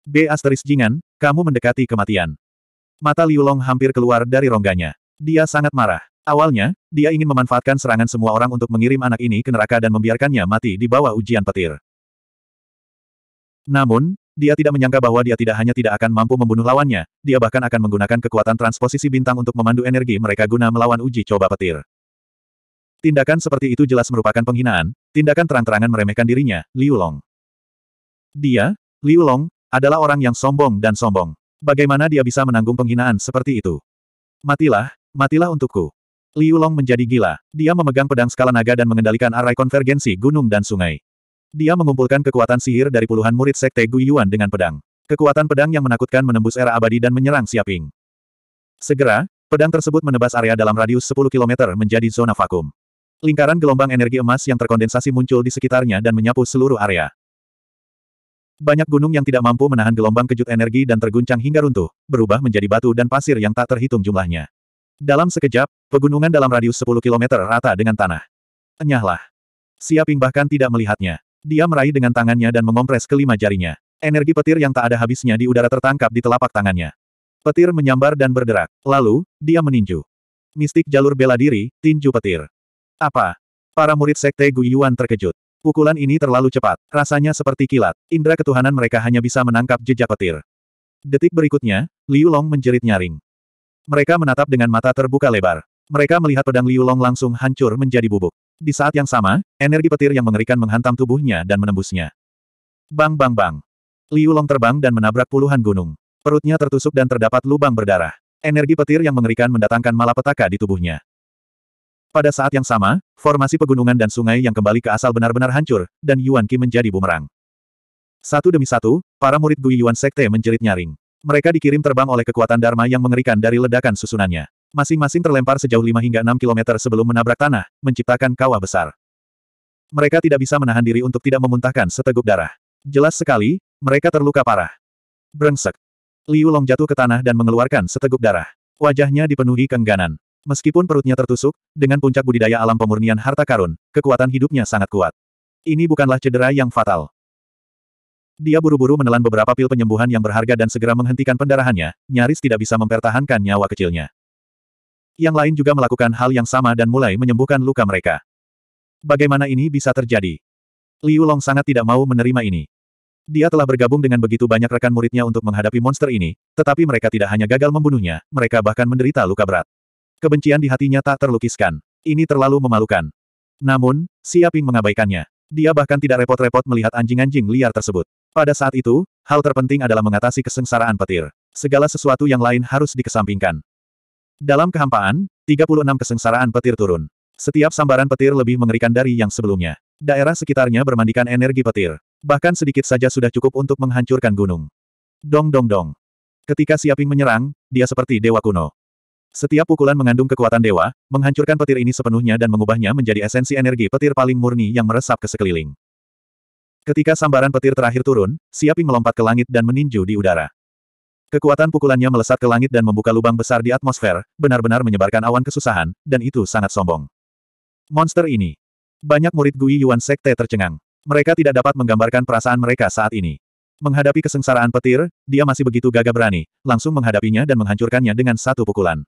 B asteris Jingan, kamu mendekati kematian. Mata Liu Long hampir keluar dari rongganya. Dia sangat marah. Awalnya, dia ingin memanfaatkan serangan semua orang untuk mengirim anak ini ke neraka dan membiarkannya mati di bawah ujian petir. Namun, dia tidak menyangka bahwa dia tidak hanya tidak akan mampu membunuh lawannya, dia bahkan akan menggunakan kekuatan transposisi bintang untuk memandu energi mereka guna melawan uji coba petir. Tindakan seperti itu jelas merupakan penghinaan, tindakan terang-terangan meremehkan dirinya, Liu Long. Dia, Liu Long, adalah orang yang sombong dan sombong. Bagaimana dia bisa menanggung penghinaan seperti itu? Matilah, matilah untukku. Liu Long menjadi gila. Dia memegang pedang skala naga dan mengendalikan arai konvergensi gunung dan sungai. Dia mengumpulkan kekuatan sihir dari puluhan murid sekte Guiyuan dengan pedang. Kekuatan pedang yang menakutkan menembus era abadi dan menyerang Siaping. Segera, pedang tersebut menebas area dalam radius 10 km menjadi zona vakum. Lingkaran gelombang energi emas yang terkondensasi muncul di sekitarnya dan menyapu seluruh area. Banyak gunung yang tidak mampu menahan gelombang kejut energi dan terguncang hingga runtuh, berubah menjadi batu dan pasir yang tak terhitung jumlahnya. Dalam sekejap, pegunungan dalam radius 10 km rata dengan tanah. Enyahlah. Siaping bahkan tidak melihatnya. Dia meraih dengan tangannya dan mengompres kelima jarinya. Energi petir yang tak ada habisnya di udara tertangkap di telapak tangannya. Petir menyambar dan berderak. Lalu, dia meninju. Mistik jalur bela diri, tinju petir. Apa? Para murid sekte Guyuan terkejut. Pukulan ini terlalu cepat, rasanya seperti kilat. Indra ketuhanan mereka hanya bisa menangkap jejak petir. Detik berikutnya, Liu Long menjerit nyaring. Mereka menatap dengan mata terbuka lebar. Mereka melihat pedang Liu Long langsung hancur menjadi bubuk. Di saat yang sama, energi petir yang mengerikan menghantam tubuhnya dan menembusnya. Bang bang bang. Liu Long terbang dan menabrak puluhan gunung. Perutnya tertusuk dan terdapat lubang berdarah. Energi petir yang mengerikan mendatangkan malapetaka di tubuhnya. Pada saat yang sama, formasi pegunungan dan sungai yang kembali ke asal benar-benar hancur, dan Yuan Qi menjadi bumerang. Satu demi satu, para murid Gui Yuan Sekte menjerit nyaring. Mereka dikirim terbang oleh kekuatan Dharma yang mengerikan dari ledakan susunannya. Masing-masing terlempar sejauh 5 hingga 6 km sebelum menabrak tanah, menciptakan kawah besar. Mereka tidak bisa menahan diri untuk tidak memuntahkan seteguk darah. Jelas sekali, mereka terluka parah. Brengsek. Liu Long jatuh ke tanah dan mengeluarkan seteguk darah. Wajahnya dipenuhi kengganan. Meskipun perutnya tertusuk, dengan puncak budidaya alam pemurnian harta karun, kekuatan hidupnya sangat kuat. Ini bukanlah cedera yang fatal. Dia buru-buru menelan beberapa pil penyembuhan yang berharga dan segera menghentikan pendarahannya, nyaris tidak bisa mempertahankan nyawa kecilnya. Yang lain juga melakukan hal yang sama dan mulai menyembuhkan luka mereka. Bagaimana ini bisa terjadi? Liu Long sangat tidak mau menerima ini. Dia telah bergabung dengan begitu banyak rekan muridnya untuk menghadapi monster ini, tetapi mereka tidak hanya gagal membunuhnya, mereka bahkan menderita luka berat. Kebencian di hatinya tak terlukiskan. Ini terlalu memalukan. Namun, Siaping mengabaikannya. Dia bahkan tidak repot-repot melihat anjing-anjing liar tersebut. Pada saat itu, hal terpenting adalah mengatasi kesengsaraan petir. Segala sesuatu yang lain harus dikesampingkan. Dalam kehampaan, 36 kesengsaraan petir turun. Setiap sambaran petir lebih mengerikan dari yang sebelumnya. Daerah sekitarnya bermandikan energi petir. Bahkan sedikit saja sudah cukup untuk menghancurkan gunung. Dong dong dong. Ketika Siaping menyerang, dia seperti dewa kuno. Setiap pukulan mengandung kekuatan dewa, menghancurkan petir ini sepenuhnya dan mengubahnya menjadi esensi energi petir paling murni yang meresap ke sekeliling. Ketika sambaran petir terakhir turun, Siaping melompat ke langit dan meninju di udara. Kekuatan pukulannya melesat ke langit dan membuka lubang besar di atmosfer, benar-benar menyebarkan awan kesusahan, dan itu sangat sombong. Monster ini. Banyak murid Gui Yuan Sekte tercengang. Mereka tidak dapat menggambarkan perasaan mereka saat ini. Menghadapi kesengsaraan petir, dia masih begitu gagah berani, langsung menghadapinya dan menghancurkannya dengan satu pukulan.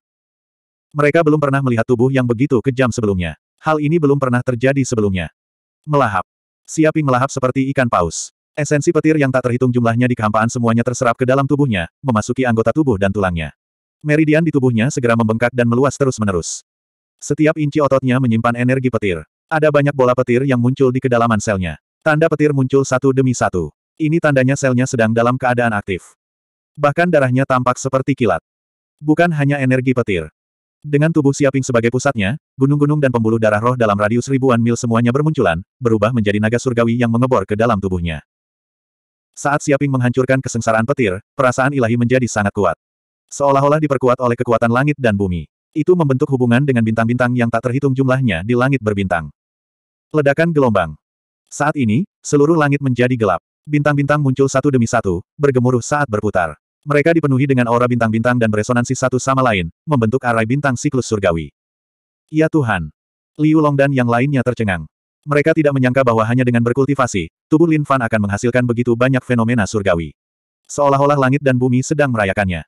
Mereka belum pernah melihat tubuh yang begitu kejam sebelumnya. Hal ini belum pernah terjadi sebelumnya. Melahap. Siaping melahap seperti ikan paus. Esensi petir yang tak terhitung jumlahnya di kehampaan semuanya terserap ke dalam tubuhnya, memasuki anggota tubuh dan tulangnya. Meridian di tubuhnya segera membengkak dan meluas terus-menerus. Setiap inci ototnya menyimpan energi petir. Ada banyak bola petir yang muncul di kedalaman selnya. Tanda petir muncul satu demi satu. Ini tandanya selnya sedang dalam keadaan aktif. Bahkan darahnya tampak seperti kilat. Bukan hanya energi petir, dengan tubuh Siaping sebagai pusatnya, gunung-gunung dan pembuluh darah roh dalam radius ribuan mil semuanya bermunculan, berubah menjadi naga surgawi yang mengebor ke dalam tubuhnya. Saat Siaping menghancurkan kesengsaraan petir, perasaan ilahi menjadi sangat kuat. Seolah-olah diperkuat oleh kekuatan langit dan bumi. Itu membentuk hubungan dengan bintang-bintang yang tak terhitung jumlahnya di langit berbintang. Ledakan gelombang. Saat ini, seluruh langit menjadi gelap. Bintang-bintang muncul satu demi satu, bergemuruh saat berputar. Mereka dipenuhi dengan aura bintang-bintang dan beresonansi satu sama lain, membentuk arai bintang siklus surgawi. Ya Tuhan! Liu Long dan yang lainnya tercengang. Mereka tidak menyangka bahwa hanya dengan berkultivasi, tubuh Lin Fan akan menghasilkan begitu banyak fenomena surgawi. Seolah-olah langit dan bumi sedang merayakannya.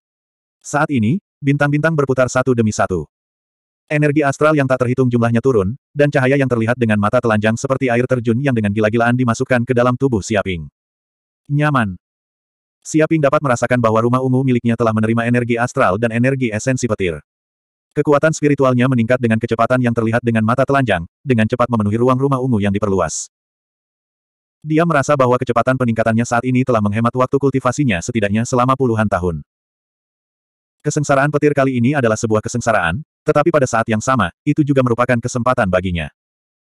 Saat ini, bintang-bintang berputar satu demi satu. Energi astral yang tak terhitung jumlahnya turun, dan cahaya yang terlihat dengan mata telanjang seperti air terjun yang dengan gila-gilaan dimasukkan ke dalam tubuh Siaping. Nyaman. Siaping dapat merasakan bahwa rumah ungu miliknya telah menerima energi astral dan energi esensi petir. Kekuatan spiritualnya meningkat dengan kecepatan yang terlihat dengan mata telanjang, dengan cepat memenuhi ruang rumah ungu yang diperluas. Dia merasa bahwa kecepatan peningkatannya saat ini telah menghemat waktu kultivasinya setidaknya selama puluhan tahun. Kesengsaraan petir kali ini adalah sebuah kesengsaraan, tetapi pada saat yang sama, itu juga merupakan kesempatan baginya.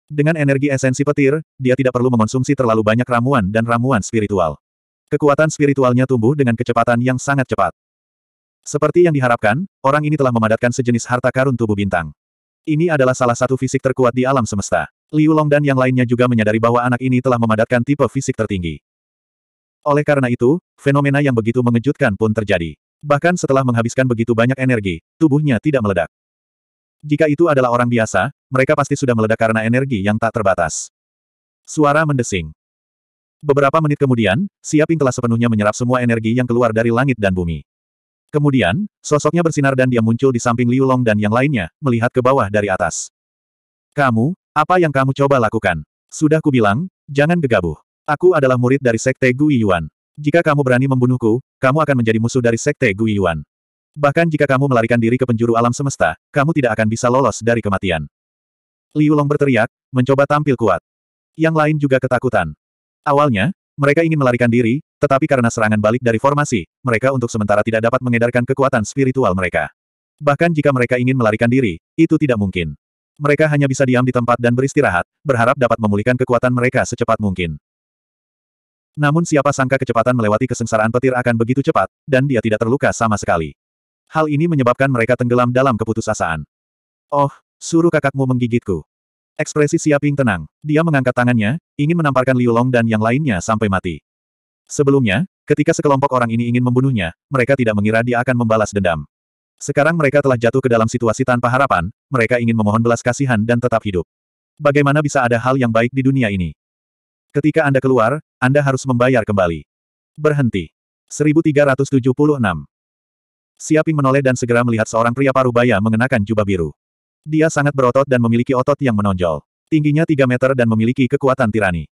Dengan energi esensi petir, dia tidak perlu mengonsumsi terlalu banyak ramuan dan ramuan spiritual. Kekuatan spiritualnya tumbuh dengan kecepatan yang sangat cepat. Seperti yang diharapkan, orang ini telah memadatkan sejenis harta karun tubuh bintang. Ini adalah salah satu fisik terkuat di alam semesta. Liu Long dan yang lainnya juga menyadari bahwa anak ini telah memadatkan tipe fisik tertinggi. Oleh karena itu, fenomena yang begitu mengejutkan pun terjadi. Bahkan setelah menghabiskan begitu banyak energi, tubuhnya tidak meledak. Jika itu adalah orang biasa, mereka pasti sudah meledak karena energi yang tak terbatas. Suara mendesing. Beberapa menit kemudian, Siaping telah sepenuhnya menyerap semua energi yang keluar dari langit dan bumi. Kemudian, sosoknya bersinar dan dia muncul di samping Liu Long dan yang lainnya, melihat ke bawah dari atas. Kamu, apa yang kamu coba lakukan? Sudah kubilang, jangan gegabah. Aku adalah murid dari Sekte Gui Yuan. Jika kamu berani membunuhku, kamu akan menjadi musuh dari Sekte Gui Yuan. Bahkan jika kamu melarikan diri ke penjuru alam semesta, kamu tidak akan bisa lolos dari kematian. Liu Long berteriak, mencoba tampil kuat. Yang lain juga ketakutan. Awalnya, mereka ingin melarikan diri, tetapi karena serangan balik dari formasi, mereka untuk sementara tidak dapat mengedarkan kekuatan spiritual mereka. Bahkan jika mereka ingin melarikan diri, itu tidak mungkin. Mereka hanya bisa diam di tempat dan beristirahat, berharap dapat memulihkan kekuatan mereka secepat mungkin. Namun siapa sangka kecepatan melewati kesengsaraan petir akan begitu cepat, dan dia tidak terluka sama sekali. Hal ini menyebabkan mereka tenggelam dalam keputusasaan. Oh, suruh kakakmu menggigitku. Ekspresi Siaping tenang. Dia mengangkat tangannya, ingin menamparkan Liu Long dan yang lainnya sampai mati. Sebelumnya, ketika sekelompok orang ini ingin membunuhnya, mereka tidak mengira dia akan membalas dendam. Sekarang mereka telah jatuh ke dalam situasi tanpa harapan, mereka ingin memohon belas kasihan dan tetap hidup. Bagaimana bisa ada hal yang baik di dunia ini? Ketika Anda keluar, Anda harus membayar kembali. Berhenti. 1376 Siaping menoleh dan segera melihat seorang pria parubaya mengenakan jubah biru. Dia sangat berotot dan memiliki otot yang menonjol. Tingginya 3 meter dan memiliki kekuatan tirani.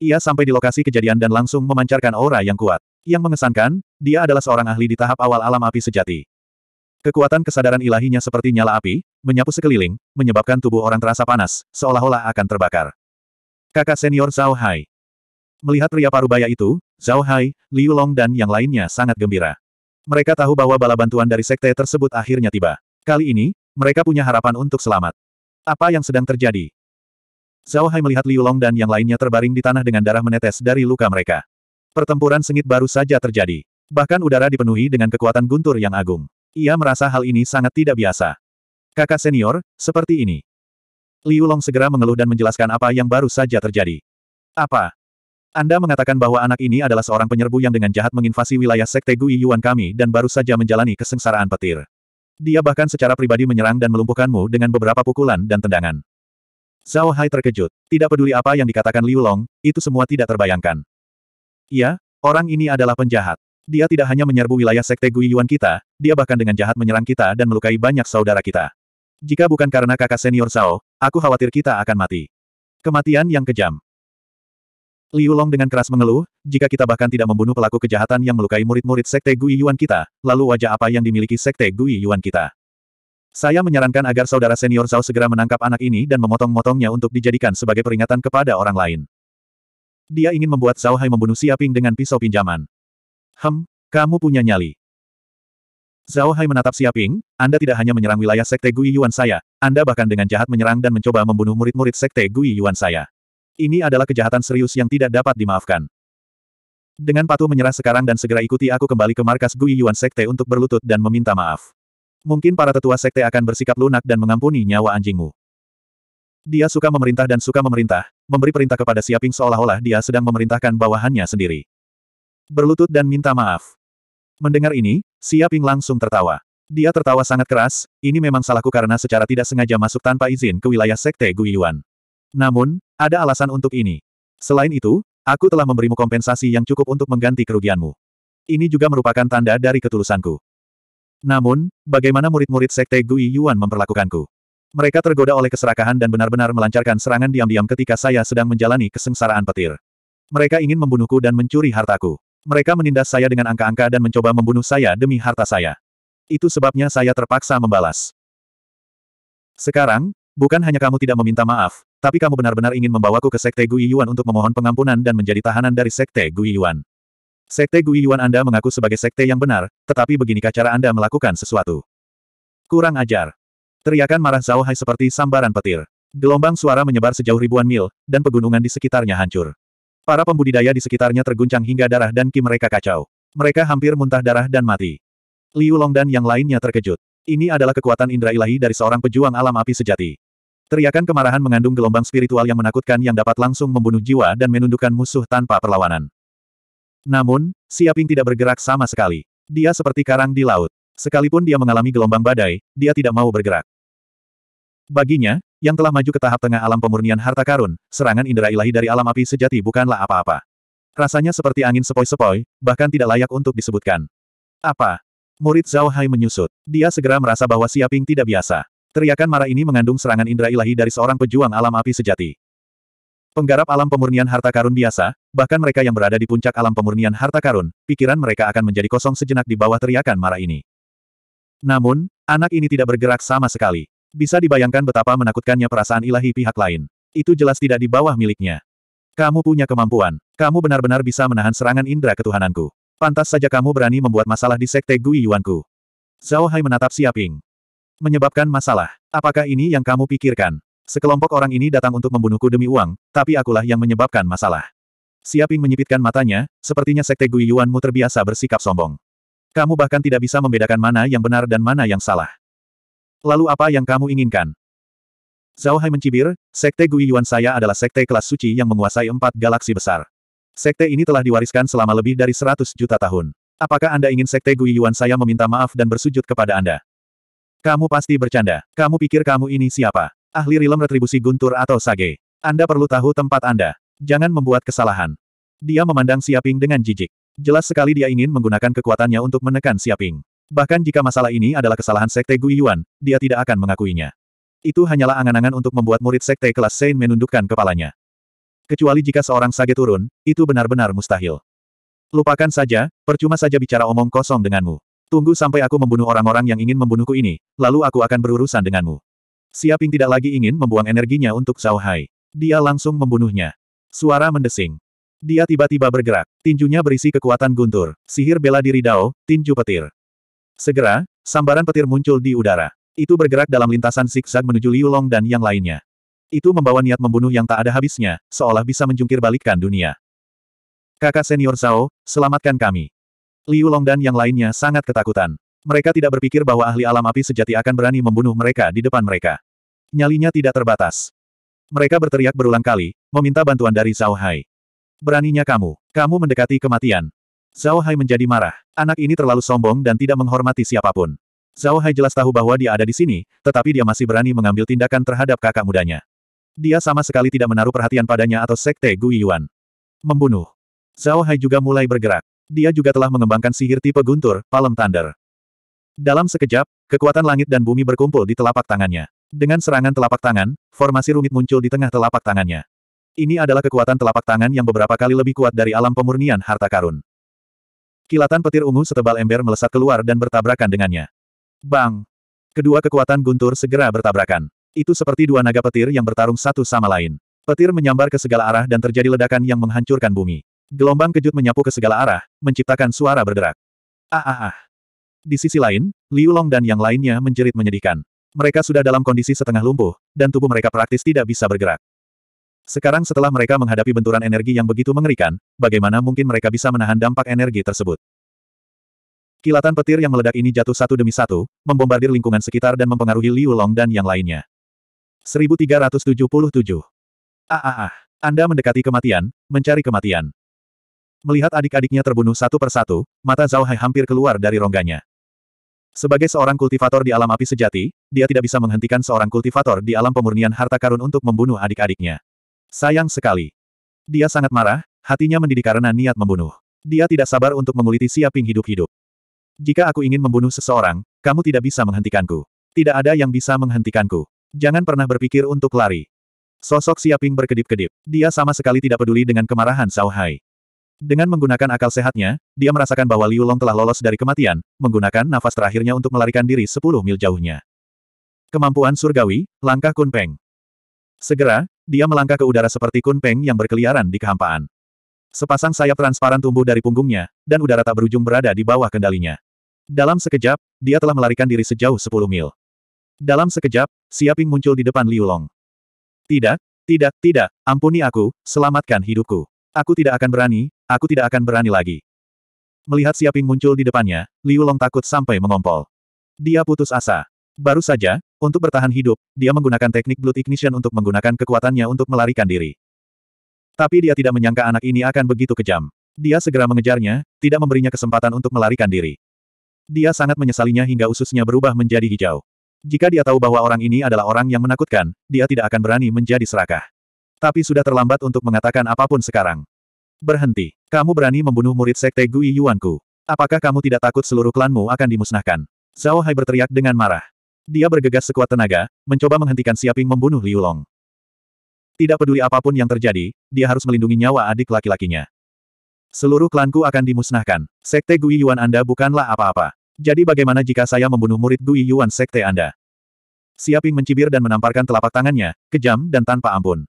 Ia sampai di lokasi kejadian dan langsung memancarkan aura yang kuat. Yang mengesankan, dia adalah seorang ahli di tahap awal alam api sejati. Kekuatan kesadaran ilahinya seperti nyala api, menyapu sekeliling, menyebabkan tubuh orang terasa panas, seolah-olah akan terbakar. Kakak senior Zhao Hai. Melihat pria parubaya itu, Zhao Hai, Liu Long dan yang lainnya sangat gembira. Mereka tahu bahwa bala bantuan dari sekte tersebut akhirnya tiba. Kali ini, mereka punya harapan untuk selamat. Apa yang sedang terjadi? Zhao Hai melihat Liu Long dan yang lainnya terbaring di tanah dengan darah menetes dari luka mereka. Pertempuran sengit baru saja terjadi. Bahkan udara dipenuhi dengan kekuatan guntur yang agung. Ia merasa hal ini sangat tidak biasa. Kakak senior, seperti ini. Liu Long segera mengeluh dan menjelaskan apa yang baru saja terjadi. Apa? Anda mengatakan bahwa anak ini adalah seorang penyerbu yang dengan jahat menginvasi wilayah Sekte Gui Yuan kami dan baru saja menjalani kesengsaraan petir. Dia bahkan secara pribadi menyerang dan melumpuhkanmu dengan beberapa pukulan dan tendangan. Zhao Hai terkejut. Tidak peduli apa yang dikatakan Liu Long, itu semua tidak terbayangkan. Ya, orang ini adalah penjahat. Dia tidak hanya menyerbu wilayah sekte Guiyuan kita, dia bahkan dengan jahat menyerang kita dan melukai banyak saudara kita. Jika bukan karena kakak senior Zhao, aku khawatir kita akan mati. Kematian yang kejam. Liu Long dengan keras mengeluh, jika kita bahkan tidak membunuh pelaku kejahatan yang melukai murid-murid Sekte Gui Yuan kita, lalu wajah apa yang dimiliki Sekte Gui Yuan kita? Saya menyarankan agar saudara senior Zhao segera menangkap anak ini dan memotong-motongnya untuk dijadikan sebagai peringatan kepada orang lain. Dia ingin membuat Zhao Hai membunuh Siaping dengan pisau pinjaman. Hem, kamu punya nyali. Zhao Hai menatap Siaping, Anda tidak hanya menyerang wilayah Sekte Gui Yuan saya, Anda bahkan dengan jahat menyerang dan mencoba membunuh murid-murid Sekte Gui Yuan saya. Ini adalah kejahatan serius yang tidak dapat dimaafkan. Dengan patuh menyerah sekarang dan segera ikuti aku kembali ke markas Gui Yuan Sekte untuk berlutut dan meminta maaf. Mungkin para tetua sekte akan bersikap lunak dan mengampuni nyawa anjingmu. Dia suka memerintah dan suka memerintah, memberi perintah kepada Siaping seolah-olah dia sedang memerintahkan bawahannya sendiri. Berlutut dan minta maaf. Mendengar ini, Siaping langsung tertawa. Dia tertawa sangat keras, ini memang salahku karena secara tidak sengaja masuk tanpa izin ke wilayah sekte Guyuan. Namun, ada alasan untuk ini. Selain itu, aku telah memberimu kompensasi yang cukup untuk mengganti kerugianmu. Ini juga merupakan tanda dari ketulusanku. Namun, bagaimana murid-murid Sekte Gui Yuan memperlakukanku? Mereka tergoda oleh keserakahan dan benar-benar melancarkan serangan diam-diam ketika saya sedang menjalani kesengsaraan petir. Mereka ingin membunuhku dan mencuri hartaku. Mereka menindas saya dengan angka-angka dan mencoba membunuh saya demi harta saya. Itu sebabnya saya terpaksa membalas. Sekarang, Bukan hanya kamu tidak meminta maaf, tapi kamu benar-benar ingin membawaku ke Sekte Gui Yuan untuk memohon pengampunan dan menjadi tahanan dari Sekte Gui Yuan. Sekte Gui Yuan Anda mengaku sebagai sekte yang benar, tetapi beginikah cara Anda melakukan sesuatu? Kurang ajar. Teriakan marah Zhao Hai seperti sambaran petir. Gelombang suara menyebar sejauh ribuan mil, dan pegunungan di sekitarnya hancur. Para pembudidaya di sekitarnya terguncang hingga darah dan ki mereka kacau. Mereka hampir muntah darah dan mati. Liu Long dan yang lainnya terkejut. Ini adalah kekuatan indera ilahi dari seorang pejuang alam api sejati. Teriakan kemarahan mengandung gelombang spiritual yang menakutkan yang dapat langsung membunuh jiwa dan menundukkan musuh tanpa perlawanan. Namun, Siaping tidak bergerak sama sekali. Dia seperti karang di laut. Sekalipun dia mengalami gelombang badai, dia tidak mau bergerak. Baginya, yang telah maju ke tahap tengah alam pemurnian harta karun, serangan indera ilahi dari alam api sejati bukanlah apa-apa. Rasanya seperti angin sepoi-sepoi, bahkan tidak layak untuk disebutkan. Apa? Murid Zhao Hai menyusut. Dia segera merasa bahwa Siaping tidak biasa. Teriakan marah ini mengandung serangan indera ilahi dari seorang pejuang alam api sejati. Penggarap alam pemurnian harta karun biasa, bahkan mereka yang berada di puncak alam pemurnian harta karun, pikiran mereka akan menjadi kosong sejenak di bawah teriakan marah ini. Namun, anak ini tidak bergerak sama sekali. Bisa dibayangkan betapa menakutkannya perasaan ilahi pihak lain. Itu jelas tidak di bawah miliknya. Kamu punya kemampuan. Kamu benar-benar bisa menahan serangan indera ketuhananku. Pantas saja kamu berani membuat masalah di sekte Gui Yuanku. Zhao Hai menatap Xiaping. Menyebabkan masalah. Apakah ini yang kamu pikirkan? Sekelompok orang ini datang untuk membunuhku demi uang, tapi akulah yang menyebabkan masalah. Siaping menyipitkan matanya, sepertinya sekte Guiyuanmu terbiasa bersikap sombong. Kamu bahkan tidak bisa membedakan mana yang benar dan mana yang salah. Lalu apa yang kamu inginkan? Zhao Hai mencibir, sekte Guiyuan saya adalah sekte kelas suci yang menguasai empat galaksi besar. Sekte ini telah diwariskan selama lebih dari seratus juta tahun. Apakah Anda ingin sekte Guiyuan saya meminta maaf dan bersujud kepada Anda? Kamu pasti bercanda. Kamu pikir kamu ini siapa? Ahli rilem retribusi guntur atau sage. Anda perlu tahu tempat Anda. Jangan membuat kesalahan. Dia memandang Siaping dengan jijik. Jelas sekali dia ingin menggunakan kekuatannya untuk menekan Siaping. Bahkan jika masalah ini adalah kesalahan Sekte Guiyuan, dia tidak akan mengakuinya. Itu hanyalah angan-angan untuk membuat murid Sekte kelas Sein menundukkan kepalanya. Kecuali jika seorang sage turun, itu benar-benar mustahil. Lupakan saja, percuma saja bicara omong kosong denganmu. Tunggu sampai aku membunuh orang-orang yang ingin membunuhku ini, lalu aku akan berurusan denganmu. Siaping tidak lagi ingin membuang energinya untuk Zhao Hai. Dia langsung membunuhnya. Suara mendesing. Dia tiba-tiba bergerak. Tinjunya berisi kekuatan guntur, sihir bela diri Dao, tinju petir. Segera, sambaran petir muncul di udara. Itu bergerak dalam lintasan zigzag menuju Liu Long dan yang lainnya. Itu membawa niat membunuh yang tak ada habisnya, seolah bisa menjungkir balikkan dunia. Kakak senior Zhao, selamatkan kami. Liu Long dan yang lainnya sangat ketakutan. Mereka tidak berpikir bahwa ahli alam api sejati akan berani membunuh mereka di depan mereka. Nyalinya tidak terbatas. Mereka berteriak berulang kali, meminta bantuan dari Zhao Hai. Beraninya kamu, kamu mendekati kematian. Zhao Hai menjadi marah. Anak ini terlalu sombong dan tidak menghormati siapapun. Zhao Hai jelas tahu bahwa dia ada di sini, tetapi dia masih berani mengambil tindakan terhadap kakak mudanya. Dia sama sekali tidak menaruh perhatian padanya atau sekte Gui Yuan. Membunuh. Zhao Hai juga mulai bergerak. Dia juga telah mengembangkan sihir tipe guntur, Palm Thunder. Dalam sekejap, kekuatan langit dan bumi berkumpul di telapak tangannya. Dengan serangan telapak tangan, formasi rumit muncul di tengah telapak tangannya. Ini adalah kekuatan telapak tangan yang beberapa kali lebih kuat dari alam pemurnian harta karun. Kilatan petir ungu setebal ember melesat keluar dan bertabrakan dengannya. Bang! Kedua kekuatan guntur segera bertabrakan. Itu seperti dua naga petir yang bertarung satu sama lain. Petir menyambar ke segala arah dan terjadi ledakan yang menghancurkan bumi. Gelombang kejut menyapu ke segala arah, menciptakan suara berderak. Ah ah ah. Di sisi lain, Liu Long dan yang lainnya menjerit menyedihkan. Mereka sudah dalam kondisi setengah lumpuh, dan tubuh mereka praktis tidak bisa bergerak. Sekarang setelah mereka menghadapi benturan energi yang begitu mengerikan, bagaimana mungkin mereka bisa menahan dampak energi tersebut? Kilatan petir yang meledak ini jatuh satu demi satu, membombardir lingkungan sekitar dan mempengaruhi Liu Long dan yang lainnya. 1377. Ah ah ah. Anda mendekati kematian, mencari kematian. Melihat adik-adiknya terbunuh satu persatu, mata Zhao Hai hampir keluar dari rongganya. Sebagai seorang kultivator di alam api sejati, dia tidak bisa menghentikan seorang kultivator di alam pemurnian harta karun untuk membunuh adik-adiknya. Sayang sekali. Dia sangat marah, hatinya mendidih karena niat membunuh. Dia tidak sabar untuk menguliti siaping hidup-hidup. Jika aku ingin membunuh seseorang, kamu tidak bisa menghentikanku. Tidak ada yang bisa menghentikanku. Jangan pernah berpikir untuk lari. Sosok Siaping berkedip-kedip. Dia sama sekali tidak peduli dengan kemarahan Zhao Hai. Dengan menggunakan akal sehatnya, dia merasakan bahwa Liu Long telah lolos dari kematian, menggunakan nafas terakhirnya untuk melarikan diri 10 mil jauhnya. Kemampuan surgawi, langkah Kunpeng. Segera, dia melangkah ke udara seperti Kunpeng yang berkeliaran di kehampaan. Sepasang sayap transparan tumbuh dari punggungnya, dan udara tak berujung berada di bawah kendalinya. Dalam sekejap, dia telah melarikan diri sejauh 10 mil. Dalam sekejap, Siaping muncul di depan Liu Long. Tidak, tidak, tidak, ampuni aku, selamatkan hidupku. Aku tidak akan berani, aku tidak akan berani lagi. Melihat Siaping muncul di depannya, Liu Long takut sampai mengompol. Dia putus asa. Baru saja, untuk bertahan hidup, dia menggunakan teknik Blood Ignition untuk menggunakan kekuatannya untuk melarikan diri. Tapi dia tidak menyangka anak ini akan begitu kejam. Dia segera mengejarnya, tidak memberinya kesempatan untuk melarikan diri. Dia sangat menyesalinya hingga ususnya berubah menjadi hijau. Jika dia tahu bahwa orang ini adalah orang yang menakutkan, dia tidak akan berani menjadi serakah. Tapi sudah terlambat untuk mengatakan apapun sekarang. Berhenti. Kamu berani membunuh murid sekte Gui Yuanku. Apakah kamu tidak takut seluruh klanmu akan dimusnahkan? Zhao Hai berteriak dengan marah. Dia bergegas sekuat tenaga, mencoba menghentikan Siaping membunuh Liu Long. Tidak peduli apapun yang terjadi, dia harus melindungi nyawa adik laki-lakinya. Seluruh klanku akan dimusnahkan. Sekte Gui Yuan Anda bukanlah apa-apa. Jadi bagaimana jika saya membunuh murid Gui Yuan Sekte Anda? Siaping mencibir dan menamparkan telapak tangannya, kejam dan tanpa ampun.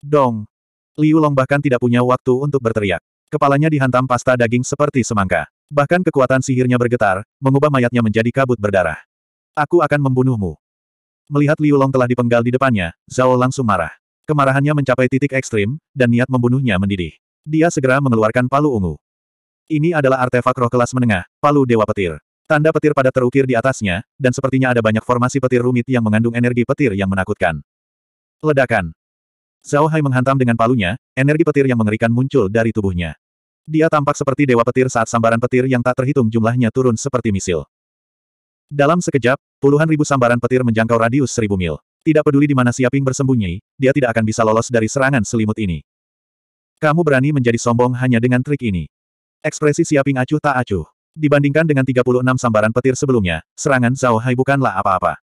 Dong! Liu Long bahkan tidak punya waktu untuk berteriak. Kepalanya dihantam pasta daging seperti semangka. Bahkan kekuatan sihirnya bergetar, mengubah mayatnya menjadi kabut berdarah. Aku akan membunuhmu. Melihat Liu Long telah dipenggal di depannya, Zhao langsung marah. Kemarahannya mencapai titik ekstrim, dan niat membunuhnya mendidih. Dia segera mengeluarkan palu ungu. Ini adalah artefak roh kelas menengah, palu dewa petir. Tanda petir pada terukir di atasnya, dan sepertinya ada banyak formasi petir rumit yang mengandung energi petir yang menakutkan. Ledakan. Zhao Hai menghantam dengan palunya, energi petir yang mengerikan muncul dari tubuhnya. Dia tampak seperti dewa petir saat sambaran petir yang tak terhitung jumlahnya turun seperti misil. Dalam sekejap, puluhan ribu sambaran petir menjangkau radius seribu mil. Tidak peduli di mana Siaping bersembunyi, dia tidak akan bisa lolos dari serangan selimut ini. Kamu berani menjadi sombong hanya dengan trik ini. Ekspresi Siaping acuh tak acuh. Dibandingkan dengan 36 sambaran petir sebelumnya, serangan Zhao Hai bukanlah apa-apa.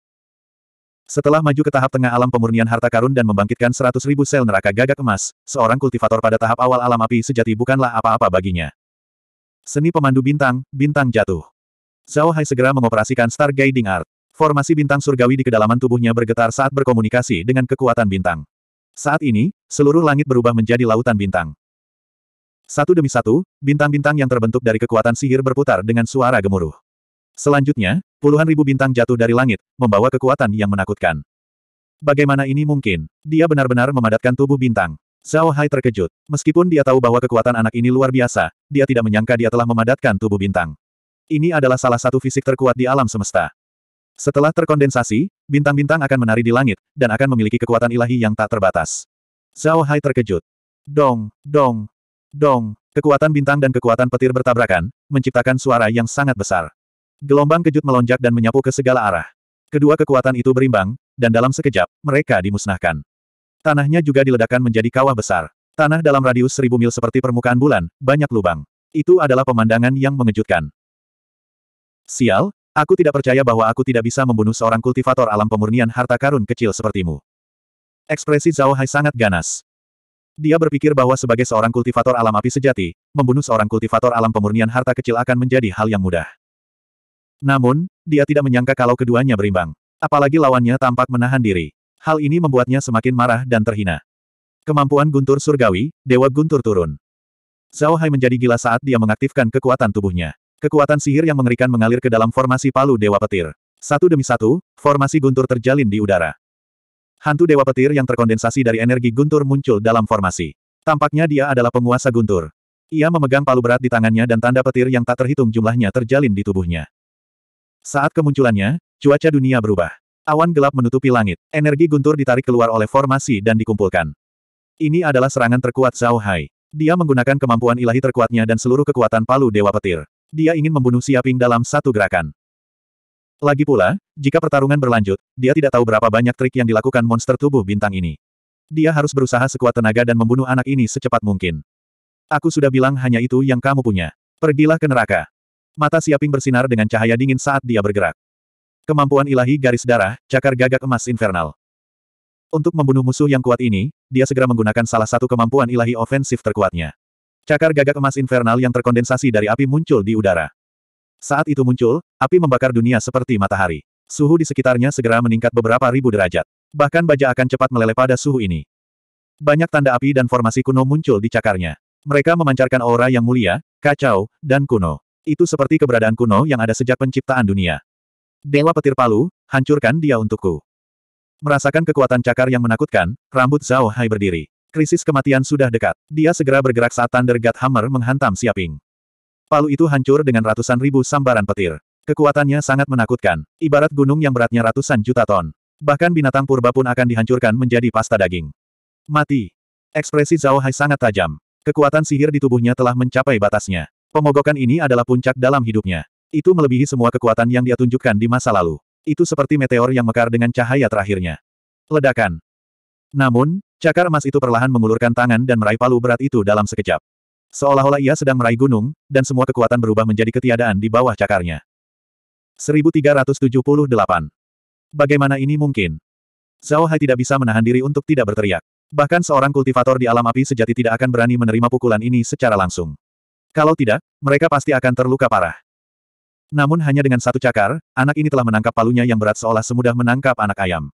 Setelah maju ke tahap tengah alam pemurnian harta karun dan membangkitkan seratus ribu sel neraka gagak emas, seorang kultivator pada tahap awal alam api sejati bukanlah apa-apa baginya. Seni pemandu bintang, bintang jatuh. Zhao Hai segera mengoperasikan Star Guiding Art. Formasi bintang surgawi di kedalaman tubuhnya bergetar saat berkomunikasi dengan kekuatan bintang. Saat ini, seluruh langit berubah menjadi lautan bintang. Satu demi satu, bintang-bintang yang terbentuk dari kekuatan sihir berputar dengan suara gemuruh. Selanjutnya, puluhan ribu bintang jatuh dari langit, membawa kekuatan yang menakutkan. Bagaimana ini mungkin? Dia benar-benar memadatkan tubuh bintang. Zhao Hai terkejut. Meskipun dia tahu bahwa kekuatan anak ini luar biasa, dia tidak menyangka dia telah memadatkan tubuh bintang. Ini adalah salah satu fisik terkuat di alam semesta. Setelah terkondensasi, bintang-bintang akan menari di langit, dan akan memiliki kekuatan ilahi yang tak terbatas. Zhao Hai terkejut. Dong, dong, dong, kekuatan bintang dan kekuatan petir bertabrakan, menciptakan suara yang sangat besar. Gelombang kejut melonjak dan menyapu ke segala arah. Kedua kekuatan itu berimbang, dan dalam sekejap, mereka dimusnahkan. Tanahnya juga diledakkan menjadi kawah besar. Tanah dalam radius seribu mil seperti permukaan bulan, banyak lubang. Itu adalah pemandangan yang mengejutkan. Sial, aku tidak percaya bahwa aku tidak bisa membunuh seorang kultivator alam pemurnian harta karun kecil sepertimu. Ekspresi Zhao Hai sangat ganas. Dia berpikir bahwa sebagai seorang kultivator alam api sejati, membunuh seorang kultivator alam pemurnian harta kecil akan menjadi hal yang mudah. Namun, dia tidak menyangka kalau keduanya berimbang. Apalagi lawannya tampak menahan diri. Hal ini membuatnya semakin marah dan terhina. Kemampuan Guntur Surgawi, Dewa Guntur turun. Zhao Hai menjadi gila saat dia mengaktifkan kekuatan tubuhnya. Kekuatan sihir yang mengerikan mengalir ke dalam formasi palu Dewa Petir. Satu demi satu, formasi Guntur terjalin di udara. Hantu Dewa Petir yang terkondensasi dari energi Guntur muncul dalam formasi. Tampaknya dia adalah penguasa Guntur. Ia memegang palu berat di tangannya dan tanda petir yang tak terhitung jumlahnya terjalin di tubuhnya. Saat kemunculannya, cuaca dunia berubah. Awan gelap menutupi langit, energi guntur ditarik keluar oleh formasi dan dikumpulkan. Ini adalah serangan terkuat Zhao Hai. Dia menggunakan kemampuan ilahi terkuatnya dan seluruh kekuatan palu Dewa Petir. Dia ingin membunuh Siaping dalam satu gerakan. Lagi pula, jika pertarungan berlanjut, dia tidak tahu berapa banyak trik yang dilakukan monster tubuh bintang ini. Dia harus berusaha sekuat tenaga dan membunuh anak ini secepat mungkin. Aku sudah bilang hanya itu yang kamu punya. Pergilah ke neraka. Mata Siaping bersinar dengan cahaya dingin saat dia bergerak. Kemampuan ilahi garis darah, cakar gagak emas infernal. Untuk membunuh musuh yang kuat ini, dia segera menggunakan salah satu kemampuan ilahi ofensif terkuatnya. Cakar gagak emas infernal yang terkondensasi dari api muncul di udara. Saat itu muncul, api membakar dunia seperti matahari. Suhu di sekitarnya segera meningkat beberapa ribu derajat. Bahkan baja akan cepat meleleh pada suhu ini. Banyak tanda api dan formasi kuno muncul di cakarnya. Mereka memancarkan aura yang mulia, kacau, dan kuno. Itu seperti keberadaan kuno yang ada sejak penciptaan dunia. Dewa petir palu, hancurkan dia untukku. Merasakan kekuatan cakar yang menakutkan, rambut Zhao Hai berdiri. Krisis kematian sudah dekat. Dia segera bergerak saat Thunder God Hammer menghantam Siaping. Palu itu hancur dengan ratusan ribu sambaran petir. Kekuatannya sangat menakutkan, ibarat gunung yang beratnya ratusan juta ton. Bahkan binatang purba pun akan dihancurkan menjadi pasta daging. Mati. Ekspresi Zhao Hai sangat tajam. Kekuatan sihir di tubuhnya telah mencapai batasnya. Pemogokan ini adalah puncak dalam hidupnya. Itu melebihi semua kekuatan yang dia tunjukkan di masa lalu. Itu seperti meteor yang mekar dengan cahaya terakhirnya. Ledakan. Namun, cakar emas itu perlahan mengulurkan tangan dan meraih palu berat itu dalam sekejap. Seolah-olah ia sedang meraih gunung, dan semua kekuatan berubah menjadi ketiadaan di bawah cakarnya. 1378. Bagaimana ini mungkin? Zhao Hai tidak bisa menahan diri untuk tidak berteriak. Bahkan seorang kultivator di alam api sejati tidak akan berani menerima pukulan ini secara langsung. Kalau tidak, mereka pasti akan terluka parah. Namun hanya dengan satu cakar, anak ini telah menangkap palunya yang berat seolah semudah menangkap anak ayam.